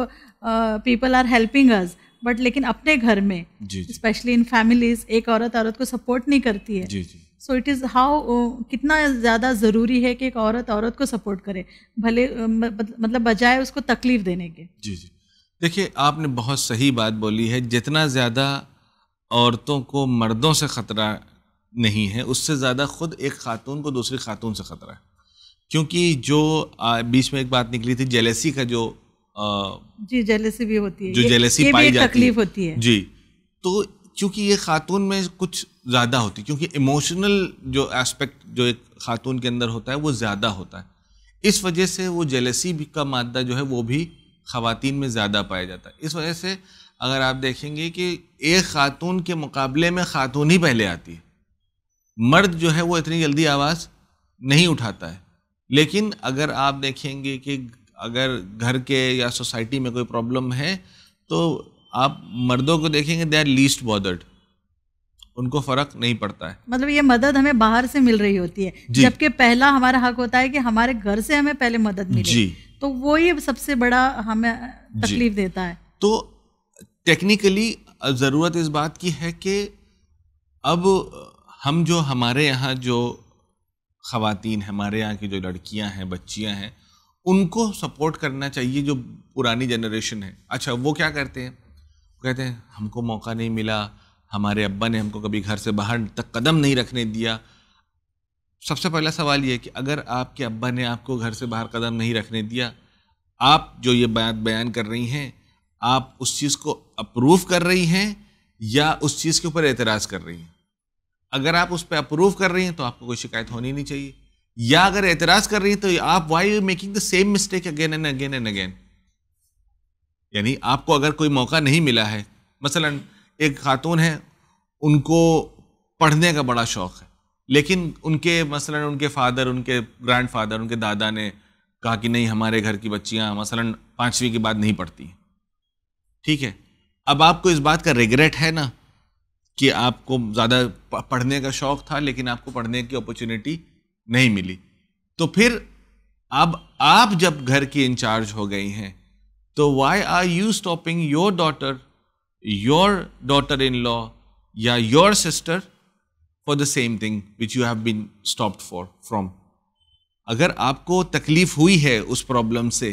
people are helping us but लेकिन अपने घर में स्पेशली इन फैमिलीज एक औरत औरत को सपोर्ट नहीं करती है जी जी। सो इट इज़ हाउ कितना ज़्यादा ज़रूरी है कि एक औरत औरत को सपोर्ट करे भले मतलब बजाय उसको तकलीफ देने के जी जी देखिए आपने बहुत सही बात बोली है जितना ज़्यादा औरतों को मर्दों से ख़तरा नहीं है उससे ज़्यादा खुद एक खातून को दूसरी खातून से ख़तरा है क्योंकि जो आ, बीच में एक बात निकली थी जेलेसी का जो आ, जी जेलेसी भी होती है जो जेलेसी पाई जाती है तकलीफ होती है जी तो क्योंकि ये खातून में कुछ ज़्यादा होती है क्योंकि इमोशनल जो एस्पेक्ट जो एक खातून के अंदर होता है वो ज़्यादा होता है इस वजह से वो जेलसी भी का मादा जो है वो भी खातन में ज़्यादा पाया जाता है इस वजह से अगर आप देखेंगे कि एक खातून के मुकाबले में खातून ही पहले आती है मर्द जो है वो इतनी जल्दी आवाज़ नहीं उठाता है लेकिन अगर आप देखेंगे कि अगर घर के या सोसाइटी में कोई प्रॉब्लम है तो आप मर्दों को देखेंगे दे आर लीस्ट बॉदर्ड उनको फर्क नहीं पड़ता है मतलब ये मदद हमें बाहर से मिल रही होती है जबकि पहला हमारा हक होता है कि हमारे घर से हमें पहले मदद मिले जी तो वो ये सबसे बड़ा हमें तकलीफ देता है तो टेक्निकली ज़रूरत इस बात की है कि अब हम जो हमारे यहाँ जो है हमारे यहाँ की जो लड़कियाँ हैं बच्चियाँ हैं उनको सपोर्ट करना चाहिए जो पुरानी जनरेशन है अच्छा वो क्या करते हैं कहते हैं हमको मौका नहीं मिला हमारे अब्बा ने हमको कभी घर से बाहर तक कदम नहीं रखने दिया सबसे पहला सवाल ये कि अगर आपके अब्बा ने आपको घर से बाहर कदम नहीं रखने दिया आप जो ये बात बयान कर रही हैं आप उस चीज़ को अप्रूव कर रही हैं या उस चीज़ के ऊपर एतराज़ कर रही हैं अगर आप उस पर अप्रूव कर रही हैं तो आपको कोई शिकायत होनी नहीं चाहिए या अगर एतराज़ कर रही हैं तो आप why you making the same mistake again and again and again यानी आपको अगर कोई मौका नहीं मिला है मसलन एक खातून है उनको पढ़ने का बड़ा शौक़ है लेकिन उनके मसलन उनके फादर उनके ग्रैंड फादर उनके दादा ने कहा कि नहीं हमारे घर की बच्चियाँ मसलन पाँचवीं के बाद नहीं पढ़ती ठीक है अब आपको इस बात का रिग्रेट है ना कि आपको ज़्यादा पढ़ने का शौक़ था लेकिन आपको पढ़ने की अपॉर्चुनिटी नहीं मिली तो फिर अब आप जब घर की इंचार्ज हो गई हैं तो why are you stopping your daughter your daughter in law या your sister for the same thing which you have been stopped for from अगर आपको तकलीफ हुई है उस प्रॉब्लम से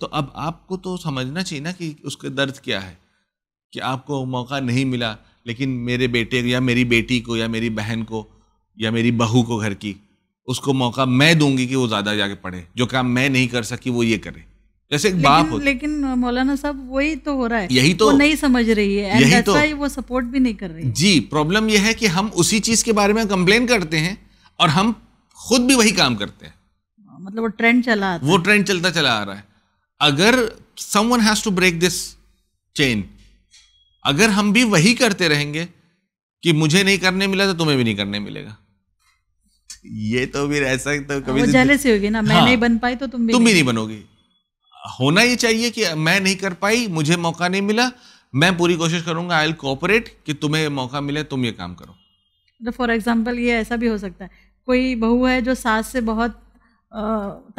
तो अब आपको तो समझना चाहिए ना कि उसके दर्द क्या है कि आपको मौका नहीं मिला लेकिन मेरे बेटे या मेरी बेटी को या मेरी बहन को या मेरी बहू को घर की उसको मौका मैं दूंगी कि वो ज़्यादा जाके पढ़े जो काम मैं नहीं कर सकी वो ये करे जैसे एक बाप हो लेकिन मौलाना साहब वही तो हो रहा है यही तो वो नहीं समझ रही है यही तो वो सपोर्ट भी नहीं कर रही जी प्रॉब्लम यह है कि हम उसी चीज के बारे में कंप्लेन करते हैं और हम खुद भी वही काम करते हैं मतलब वो ट्रेंड चला वो ट्रेंड चलता चला आ रहा है अगर someone has to break this chain अगर हम भी वही करते रहेंगे कि मुझे नहीं करने मिला तो तुम्हें भी नहीं करने मिलेगा ये तो फिर ऐसा तो कभी वो होगी ना मैं हाँ, नहीं बन पाई तो तुम भी तुम भी नहीं बनोगी होना ये चाहिए कि मैं नहीं कर पाई मुझे मौका नहीं मिला मैं पूरी कोशिश करूंगा आई कोऑपरेट कि तुम्हें मौका मिले तुम ये काम करो तो फॉर एग्जाम्पल ये ऐसा भी हो सकता है कोई बहू है जो सास से बहुत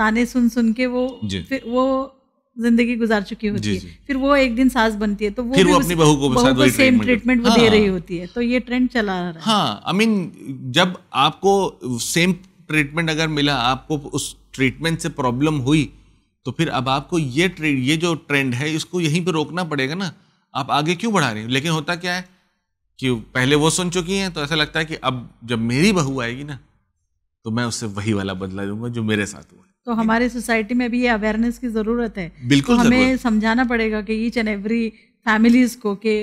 ताने सुन सुन के वो फिर वो जिंदगी गुजार चुकी होती जी, जी. है फिर वो एक दिन सास बनती है तो वो फिर भी वो अपनी बहू को, बहू को सेम ट्रीटमेंट वो दे हाँ। रही होती है तो ये ट्रेंड चला रहा है हाँ आई मीन जब आपको सेम ट्रीटमेंट अगर मिला आपको उस ट्रीटमेंट से प्रॉब्लम हुई तो फिर अब आपको ये ट्रेड ये जो ट्रेंड है इसको यहीं पर रोकना पड़ेगा ना आप आगे क्यों बढ़ा रहे हैं लेकिन होता क्या है कि पहले वो सुन चुकी हैं तो ऐसा लगता है कि अब जब मेरी बहू आएगी ना तो मैं उससे वही वाला बदला दूंगा जो मेरे साथ हुआ तो हमारे सोसाइटी में भी ये अवेयरनेस की ज़रूरत है बिल्कुल तो हमें समझाना पड़ेगा कि ईच एंड एवरी फैमिलीज को कि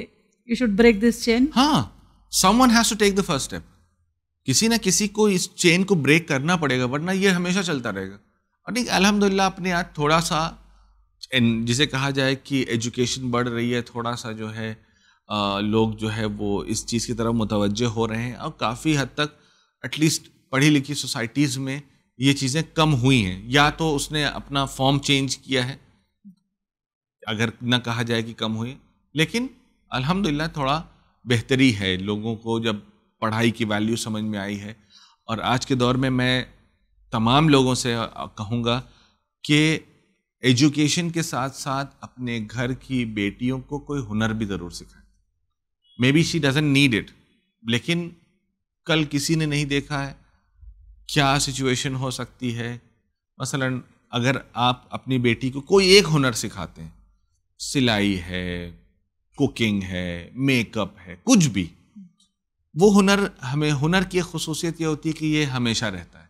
you should break this chain हाँ someone has to take the first step किसी ना किसी को इस चेन को ब्रेक करना पड़ेगा वरना ये हमेशा चलता रहेगा और नहीं अलहमदिल्ला अपने आज थोड़ा सा जिसे कहा जाए कि एजुकेशन बढ़ रही है थोड़ा सा जो है आ, लोग जो है वो इस चीज़ की तरफ मुतवजह हो रहे हैं और काफ़ी हद तक एटलीस्ट पढ़ी लिखी सोसाइटीज़ में ये चीज़ें कम हुई हैं या तो उसने अपना फॉर्म चेंज किया है अगर ना कहा जाए कि कम हुई लेकिन अलहमदिल्ला थोड़ा बेहतरी है लोगों को जब पढ़ाई की वैल्यू समझ में आई है और आज के दौर में मैं तमाम लोगों से कहूँगा कि एजुकेशन के साथ साथ अपने घर की बेटियों को कोई हुनर भी ज़रूर सिखाएं maybe she doesn't need it लेकिन कल किसी ने नहीं देखा है क्या सिचुएशन हो सकती है मसलन अगर आप अपनी बेटी को कोई एक हुनर सिखाते हैं सिलाई है कुकिंग है मेकअप है कुछ भी वो हुनर हमें हुनर की खसूसियत ये होती है कि ये हमेशा रहता है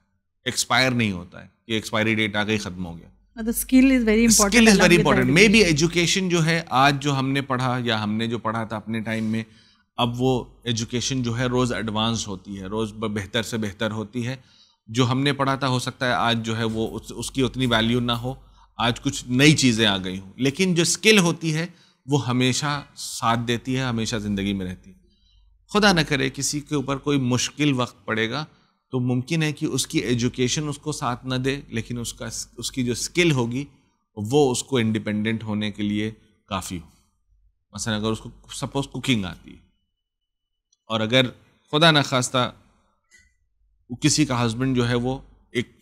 एक्सपायर नहीं होता है कि एक्सपायरी डेट आ गई खत्म हो गया skill is very important skill is very important maybe education जो है आज जो हमने पढ़ा या हमने जो पढ़ा था अपने टाइम में अब वो एजुकेशन जो है रोज़ एडवांस होती है रोज़ बेहतर से बेहतर होती है जो हमने पढ़ा था हो सकता है आज जो है वो उस, उसकी उतनी वैल्यू ना हो आज कुछ नई चीज़ें आ गई हूँ लेकिन जो स्किल होती है वो हमेशा साथ देती है हमेशा ज़िंदगी में रहती है खुदा न करे किसी के ऊपर कोई मुश्किल वक्त पड़ेगा तो मुमकिन है कि उसकी एजुकेशन उसको साथ ना दे लेकिन उसका उसकी जो स्किल होगी वो उसको इंडिपेंडेंट होने के लिए काफ़ी हो मसलन अगर उसको सपोज कुकिंग आती है और अगर खुदा ना खास्ता किसी का हस्बैंड जो है वो एक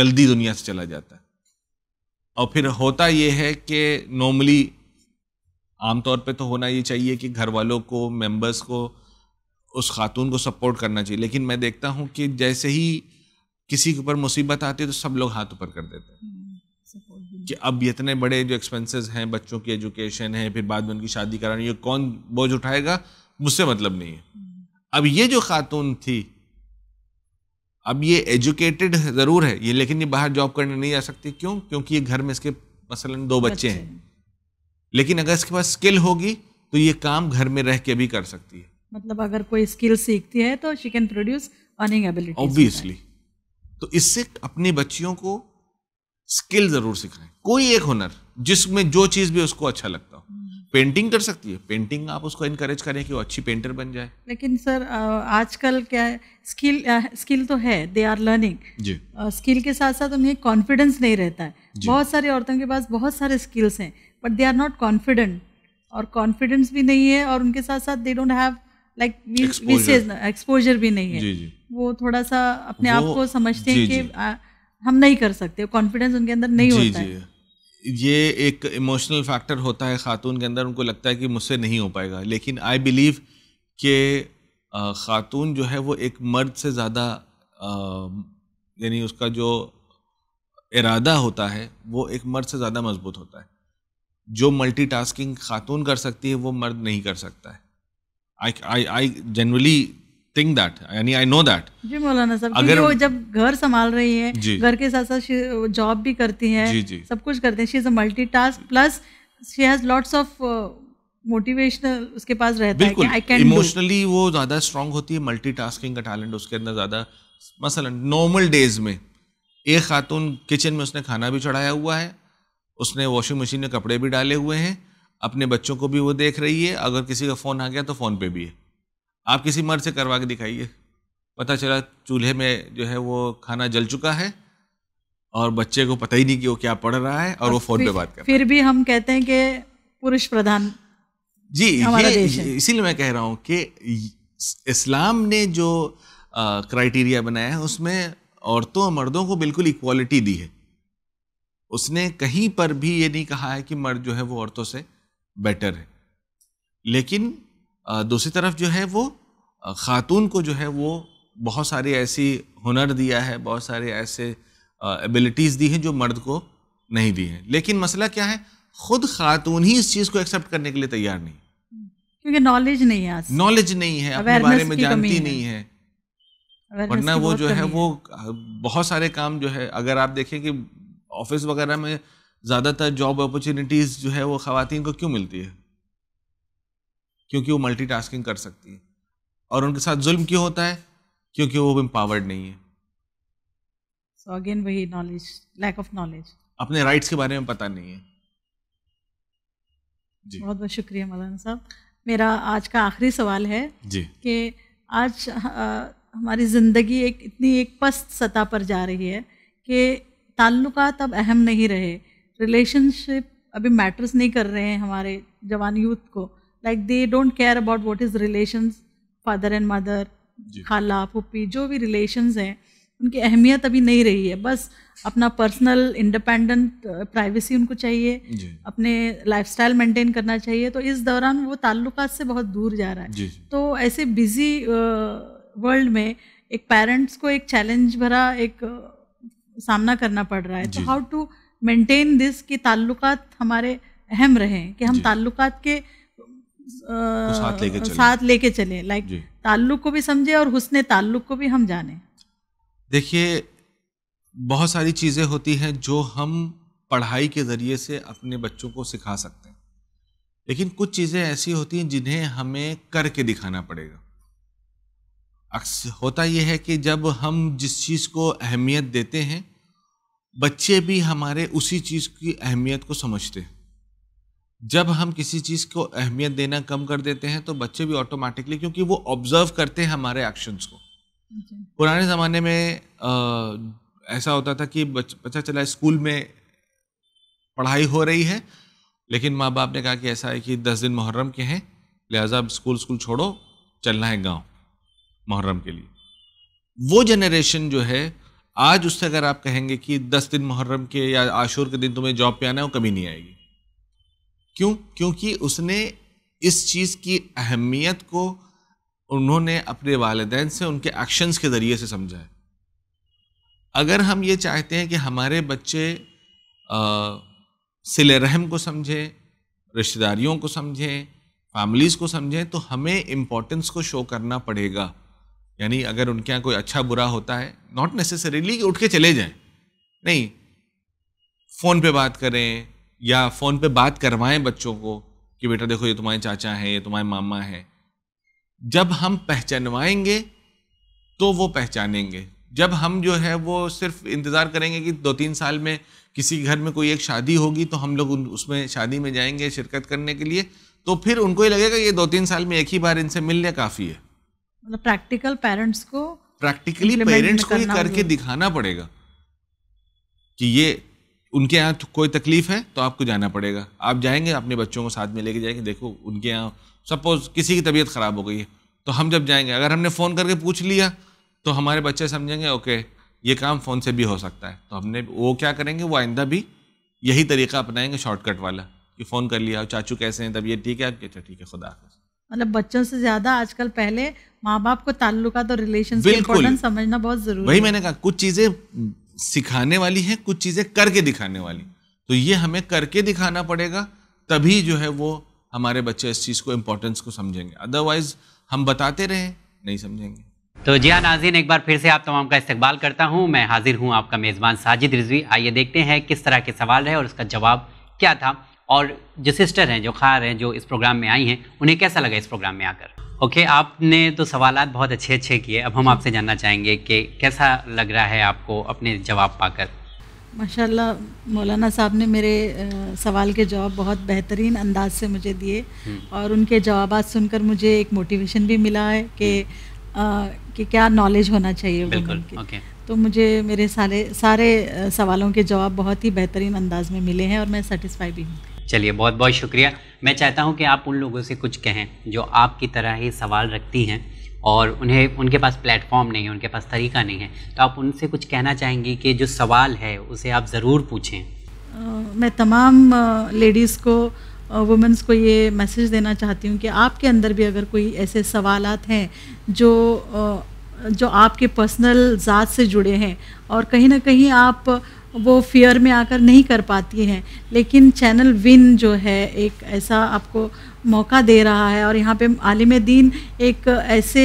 जल्दी दुनिया से चला जाता है और फिर होता ये है कि नॉर्मली आमतौर पे तो होना ये चाहिए कि घर वालों को मेंबर्स को उस खातून को सपोर्ट करना चाहिए लेकिन मैं देखता हूँ कि जैसे ही किसी के ऊपर मुसीबत आती है तो सब लोग हाथ ऊपर कर देते हैं हम्म, कि अब इतने बड़े जो एक्सपेंसेस हैं बच्चों की एजुकेशन है फिर बाद में उनकी शादी करानी ये कौन बोझ उठाएगा मुझसे मतलब नहीं है हम्म। अब ये जो खातून थी अब ये एजुकेटेड ज़रूर है ये लेकिन ये बाहर जॉब करने नहीं जा सकती क्यों क्योंकि ये घर में इसके मसलन दो बच्चे, बच्चे हैं लेकिन अगर इसके पास स्किल होगी तो ये काम घर में रह के भी कर सकती है मतलब अगर कोई स्किल सीखती है तो she can produce earning ability obviously तो इससे अपनी बच्चियों को स्किल जरूर सिखाएं कोई एक हुनर जिसमें जो चीज भी उसको अच्छा लगता हो पेंटिंग हम्म। कर सकती है पेंटिंग आप उसको इनकरेज करें कि वो अच्छी पेंटर बन जाए लेकिन सर आजकल क्या है स्किल स्किल तो है दे आर लर्निंग जी स्किल के साथ साथ उन्हें कॉन्फिडेंस नहीं रहता है बहुत सारी औरतों के पास बहुत सारे स्किल्स हैं but they are not confident और कॉन्फिडेंस भी नहीं है और उनके साथ साथ they don't have like exposure भी नहीं है जी जी। वो थोड़ा सा अपने आप को समझते हैं कि आ, हम नहीं कर सकते कॉन्फिडेंस उनके अंदर नहीं जी, होता जी, है ये एक इमोशनल फैक्टर होता है खातून के अंदर उनको लगता है कि मुझसे नहीं हो पाएगा लेकिन आई बिलीव के खातून जो है वो एक मर्द से ज़्यादा यानी उसका जो इरादा होता है वो एक मर्द से ज़्यादा मजबूत होता है जो मल्टीटास्किंग खातून कर सकती है वो मर्द नहीं कर सकता है I I I generally think that यानी आई नो दैट जी मौलाना साहब अगर वो जब घर संभाल रही है घर के साथ साथ जॉब भी करती है जी जी सब कुछ करते हैं she is a multitask plus she has lots of motivational उसके पास रहता है आई कैन इमोशनली वो ज्यादा स्ट्रांग होती है मल्टीटास्किंग का टैलेंट उसके अंदर ज्यादा मसलन नॉर्मल डेज में एक खातून किचन में उसने खाना भी चढ़ाया हुआ है उसने वॉशिंग मशीन में कपड़े भी डाले हुए हैं अपने बच्चों को भी वो देख रही है अगर किसी का फ़ोन आ गया तो फ़ोन पे भी है आप किसी मर्द से करवा के दिखाइए पता चला चूल्हे में जो है वो खाना जल चुका है और बच्चे को पता ही नहीं कि वो क्या पढ़ रहा है और वो फ़ोन पे बात कर फिर भी हम कहते हैं कि पुरुष प्रधान जी इसीलिए मैं कह रहा हूँ कि इस्लाम ने जो क्राइटेरिया बनाया है उसमें औरतों और मर्दों को बिल्कुल इक्वालिटी दी है उसने कहीं पर भी ये नहीं कहा है कि मर्द जो है वो औरतों से बेटर है लेकिन दूसरी तरफ जो है वो ख़ातून को जो है वो बहुत सारी ऐसी हुनर दिया है बहुत सारे ऐसे एबिलिटीज़ दी हैं जो मर्द को नहीं दी हैं लेकिन मसला क्या है खुद खातून ही इस चीज़ को एक्सेप्ट करने के लिए तैयार नहीं क्योंकि नॉलेज नहीं है नॉलेज नहीं है अपने बारे में जानती नहीं है। वरना वो जो है वो बहुत सारे काम जो है अगर आप देखें कि ऑफिस वगैरह में ज़्यादातर जॉब अपॉर्चुनिटीज़ जो है वो ख़वातीन को क्यों मिलती है क्योंकि वो मल्टी कर सकती हैं और उनके साथ जुल्म क्यों होता है क्योंकि वो एम्पावर्ड नहीं है सो अगेन वही नॉलेज लैक ऑफ नॉलेज अपने राइट्स के बारे में पता नहीं है जी बहुत बहुत शुक्रिया मदन साहब मेरा आज का आखिरी सवाल है जी कि आज आ, हमारी ज़िंदगी एक इतनी एक पस्त सतह पर जा रही है कि ताल्लुकात अब अहम नहीं रहे रिलेशनशिप अभी मैटर्स नहीं कर रहे हैं हमारे जवान यूथ को like they don't care about what is relation father and mother खाला पुप्पी जो भी रिलेशंस हैं उनकी अहमियत अभी नहीं रही है बस अपना पर्सनल इंडिपेंडेंट प्राइवेसी उनको चाहिए अपने लाइफस्टाइल मेंटेन करना चाहिए तो इस दौरान वो ताल्लुक से बहुत दूर जा रहा है जी, तो ऐसे बिजी वर्ल्ड में एक पेरेंट्स को एक चैलेंज भरा एक सामना करना पड़ रहा है तो हाउ टू मेंटेन दिस कि ताल्लुकात हमारे अहम रहें कि हम ताल्लुकात के साथ लेके चले लाइक ताल्लुक को भी समझे और हुसन ताल्लुक को भी हम जाने देखिए बहुत सारी चीज़ें होती हैं जो हम पढ़ाई के ज़रिए से अपने बच्चों को सिखा सकते हैं लेकिन कुछ चीज़ें ऐसी होती हैं जिन्हें हमें करके दिखाना पड़ेगा अक्सर होता यह है कि जब हम जिस चीज़ को अहमियत देते हैं बच्चे भी हमारे उसी चीज़ की अहमियत को समझते हैं जब हम किसी चीज़ को अहमियत देना कम कर देते हैं तो बच्चे भी ऑटोमेटिकली क्योंकि वो ऑब्जर्व करते हैं हमारे एक्शंस को पुराने ज़माने में आ, ऐसा होता था कि बच्चा चला स्कूल में पढ़ाई हो रही है लेकिन माँ बाप ने कहा कि ऐसा है कि दस दिन मुहर्रम के हैं लिहाजा स्कूल स्कूल छोड़ो चलना है गांव मुहर्रम के लिए वो जनरेशन जो है आज उससे अगर आप कहेंगे कि दस दिन मुहर्रम के या आशूर के दिन तुम्हें जॉब पे आना है वो कभी नहीं आएगी क्यों क्योंकि उसने इस चीज़ की अहमियत को उन्होंने अपने वालदेन से उनके एक्शंस के ज़रिए से समझा है अगर हम ये चाहते हैं कि हमारे बच्चे सिल रहम को समझें रिश्तेदारियों को समझें फैमिलीज़ को समझें तो हमें इम्पोर्टेंस को शो करना पड़ेगा यानी अगर उनके यहाँ कोई अच्छा बुरा होता है नॉट नेसेसरीली कि उठ के चले जाएं नहीं फ़ोन पे बात करें या फ़ोन पे बात करवाएं बच्चों को कि बेटा देखो ये तुम्हारे चाचा है ये तुम्हारे मामा है जब हम पहचानवाएंगे तो वो पहचानेंगे जब हम जो है वो सिर्फ इंतज़ार करेंगे कि दो तीन साल में किसी घर में कोई एक शादी होगी तो हम लोग उसमें शादी में जाएंगे शिरकत करने के लिए तो फिर उनको ये लगेगा ये दो तीन साल में एक ही बार इनसे मिलने काफ़ी है मतलब प्रैक्टिकल पेरेंट्स को प्रैक्टिकली पेरेंट्स को ये करके दिखाना पड़ेगा कि ये उनके यहाँ तो कोई तकलीफ है तो आपको जाना पड़ेगा आप जाएंगे अपने बच्चों को साथ में लेके जाएंगे देखो उनके यहाँ सपोज किसी की तबीयत ख़राब हो गई है तो हम जब जाएंगे अगर हमने फ़ोन करके पूछ लिया तो हमारे बच्चे समझेंगे ओके ये काम फ़ोन से भी हो सकता है तो हमने वो क्या करेंगे वो आइंदा भी यही तरीका अपनाएंगे शॉर्टकट वाला कि फ़ोन कर लिया चाचू कैसे हैं तब ये ठीक है अच्छा ठीक है खुदा हाफ़ मतलब बच्चों से ज्यादा आजकल पहले माँ बाप को ताल्लुका तो रिलेशन इम्पोर्टेंस समझना बहुत जरूरी वही मैंने कहा कुछ चीजें सिखाने वाली है कुछ चीजें करके दिखाने वाली तो ये हमें करके दिखाना पड़ेगा तभी जो है वो हमारे बच्चे इस चीज़ को इम्पोर्टेंस को समझेंगे अदरवाइज हम बताते रहे नहीं समझेंगे तो जिया हाँ, नाजीन एक बार फिर से आप तमाम का इस्तेबाल करता हूँ मैं हाजिर हूँ आपका मेज़बान साजिद रिजवी आइए देखते हैं किस तरह के सवाल रहे और उसका जवाब क्या था और जो सिस्टर हैं जो खार हैं जो इस प्रोग्राम में आई हैं उन्हें कैसा लगा इस प्रोग्राम में आकर ओके okay, आपने तो सवाल बहुत अच्छे अच्छे किए अब हम आपसे जानना चाहेंगे कि कैसा लग रहा है आपको अपने जवाब पाकर माशाल्लाह मौलाना साहब ने मेरे सवाल के जवाब बहुत बेहतरीन अंदाज से मुझे दिए हम्म। और उनके जवाब सुनकर मुझे एक मोटिवेशन भी मिला है कि हम्म। कि क्या नॉलेज होना चाहिए बिल्कुल ओके तो मुझे मेरे सारे सारे सवालों के जवाब बहुत ही बेहतरीन अंदाज में मिले हैं और मैं सेटिस्फाई भी हूँ चलिए बहुत बहुत शुक्रिया मैं चाहता हूँ कि आप उन लोगों से कुछ कहें जो आपकी तरह ही सवाल रखती हैं और उन्हें उनके पास प्लेटफॉर्म नहीं है उनके पास तरीका नहीं है तो आप उनसे कुछ कहना चाहेंगी कि जो सवाल है उसे आप ज़रूर पूछें मैं तमाम लेडीज़ को वुमेंस को ये मैसेज देना चाहती हूँ कि आपके अंदर भी अगर कोई ऐसे सवालत हैं जो जो आपके पर्सनल ज़ात से जुड़े हैं और कहीं ना कहीं आप वो फियर में आकर नहीं कर पाती हैं लेकिन चैनल विन जो है एक ऐसा आपको मौका दे रहा है और यहाँ पे आलिम दीन एक ऐसे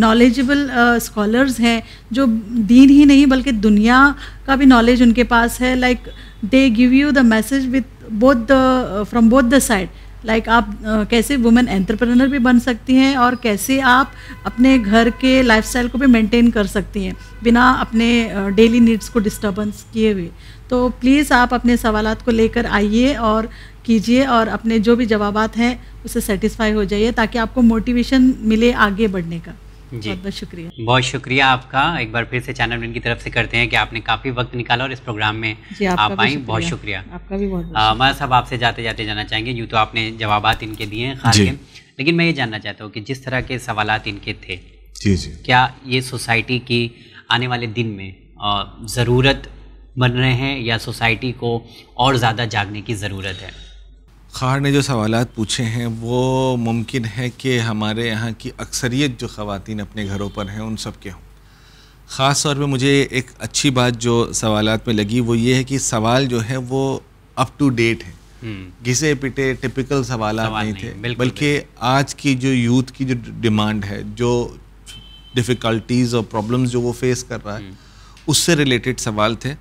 नॉलेजेबल स्कॉलर्स हैं जो दीन ही नहीं बल्कि दुनिया का भी नॉलेज उनके पास है like they give you the message with both the from both the side like आप कैसे वुमेन एंटरप्रेनर भी बन सकती हैं और कैसे आप अपने घर के लाइफस्टाइल को भी मेंटेन कर सकती हैं बिना अपने डेली नीड्स को डिस्टर्बेंस किए हुए तो प्लीज़ आप अपने सवाल को लेकर आइए और कीजिए और अपने जो भी जवाब हैं उसे सेटिस्फाई हो जाइए ताकि आपको मोटिवेशन मिले आगे बढ़ने का जी बहुत शुक्रिया बहुत शुक्रिया आपका एक बार फिर से चैनल मैन की तरफ से करते हैं कि आपने काफ़ी वक्त निकाला और इस प्रोग्राम में आप आई बहुत शुक्रिया आपका भी बहुत मैं सब आपसे जाते जाते जाना चाहेंगे यूँ तो आपने जवाब इनके दिए हैं खास लेकिन मैं ये जानना चाहता हूँ कि जिस तरह के सवाल इनके थे जी जी क्या ये सोसाइटी की आने वाले दिन में ज़रूरत बन रहे हैं या सोसाइटी को और ज़्यादा जागने की ज़रूरत है खार ने जो सवाल पूछे हैं वो मुमकिन है कि हमारे यहाँ की अक्सरियत जो ख़ातन अपने घरों पर हैं उन सब के हों ख़ास तौर पर मुझे एक अच्छी बात जो सवाल में लगी वो ये है कि सवाल जो है वो अप टू डेट है घिसे पिटे टिपिकल सवाल नहीं, नहीं थे बल्कि आज की जो यूथ की जो डिमांड है जो डिफ़िकल्टीज़ और प्रॉब्लम्स जो वो फेस कर रहा है हम्म। उससे रिलेटेड सवाल थे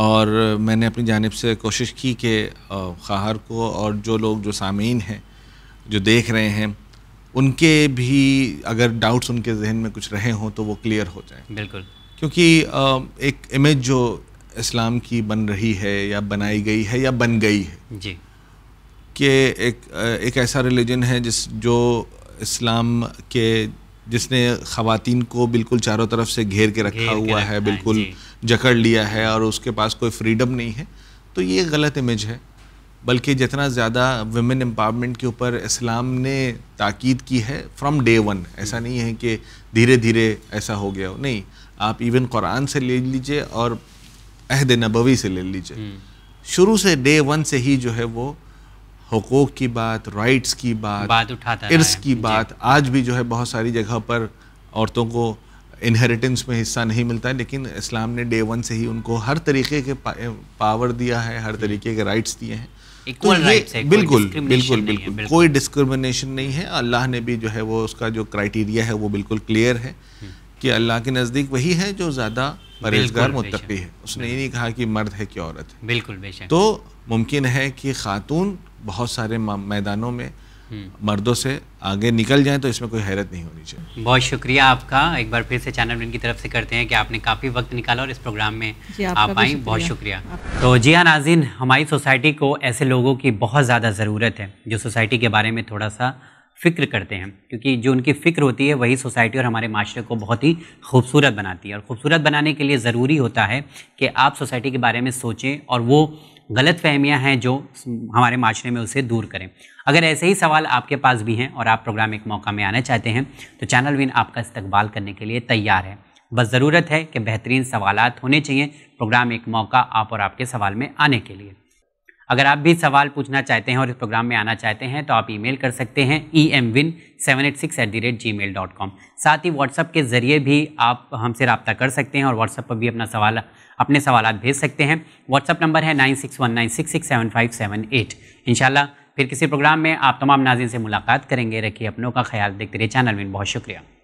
और मैंने अपनी जानब से कोशिश की कि खाहर को और जो लोग जो सामीन हैं जो देख रहे हैं उनके भी अगर डाउट्स उनके जहन में कुछ रहे हों तो वो क्लियर हो जाए बिल्कुल क्योंकि एक इमेज जो इस्लाम की बन रही है या बनाई गई है या बन गई है जी कि एक एक ऐसा रिलीजन है जिस जो इस्लाम के जिसने खातन को बिल्कुल चारों तरफ से घेर के रखा घेर हुआ है बिल्कुल जकड़ लिया है और उसके पास कोई फ्रीडम नहीं है तो ये गलत इमेज है बल्कि जितना ज़्यादा वुमेन एम्पावरमेंट के ऊपर इस्लाम ने ताकीद की है फ्रॉम डे वन ऐसा नहीं है कि धीरे धीरे ऐसा हो गया हो नहीं आप इवन कुरान से ले लीजिए और अहद नबवी से ले लीजिए हम्म। शुरू से डे वन से ही जो है वो हकूक की बात राइट्स की बात बात उठाता इर्स की बात आज भी जो है बहुत सारी जगह पर औरतों को इनहेरिटेंस में हिस्सा नहीं मिलता है लेकिन इस्लाम ने डे वन से ही उनको हर तरीके के पावर दिया है हर तरीके के राइट्स दिए हैं तो है बिल्कुल बिल्कुल बिल्कुल कोई डिस्क्रिमिनेशन नहीं है अल्लाह ने भी जो है वो उसका जो क्राइटेरिया है वो बिल्कुल क्लियर है हम्म। कि अल्लाह के नज़दीक वही है जो ज़्यादा परहेजगार मुतकी है उसने ये नहीं कहा कि मर्द है कि औरत है बिल्कुल तो मुमकिन है कि खातून बहुत सारे मैदानों में हम्म। मर्दों से आगे निकल जाएं तो इसमें कोई हैरत नहीं होनी चाहिए बहुत शुक्रिया आपका एक बार फिर से चैनल वन की तरफ से करते हैं कि आपने काफ़ी वक्त निकाला और इस प्रोग्राम में आप आई बहुत शुक्रिया तो जी हाँ नाजिन हमारी सोसाइटी को ऐसे लोगों की बहुत ज़्यादा ज़रूरत है जो सोसाइटी के बारे में थोड़ा सा फ़िक्र करते हैं क्योंकि जो उनकी फ़िक्र होती है वही सोसाइटी और हमारे माशरे को बहुत ही खूबसूरत बनाती है और ख़ूबसूरत बनाने के लिए ज़रूरी होता है कि आप सोसाइटी के बारे में सोचें और वो गलत फहमियाँ हैं जो हमारे माशरे में उसे दूर करें अगर ऐसे ही सवाल आपके पास भी हैं और आप प्रोग्राम एक मौका में आना चाहते हैं तो चैनल विन आपका इस्तकबाल करने के लिए तैयार है बस ज़रूरत है कि बेहतरीन सवाल होने चाहिए प्रोग्राम एक मौका आप और आपके सवाल में आने के लिए अगर आप भी सवाल पूछना चाहते हैं और इस प्रोग्राम में आना चाहते हैं तो आप ईमेल कर सकते हैं E M win seven eight six eight दी रेट जी मेल डॉट कॉम साथ ही व्हाट्सअप के ज़रिए भी आप हमसे रबता कर सकते हैं और व्हाट्सअप पर भी अपना सवाल अपने सवाल भेज सकते हैं व्हाट्सअप नंबर है nine six one nine six six seven five seven eight फिर किसी प्रोग्राम में आप तमाम नाजिन से मुलाकात करेंगे रखिए अपनों का ख्याल देखते रहिए चैनल में बहुत शुक्रिया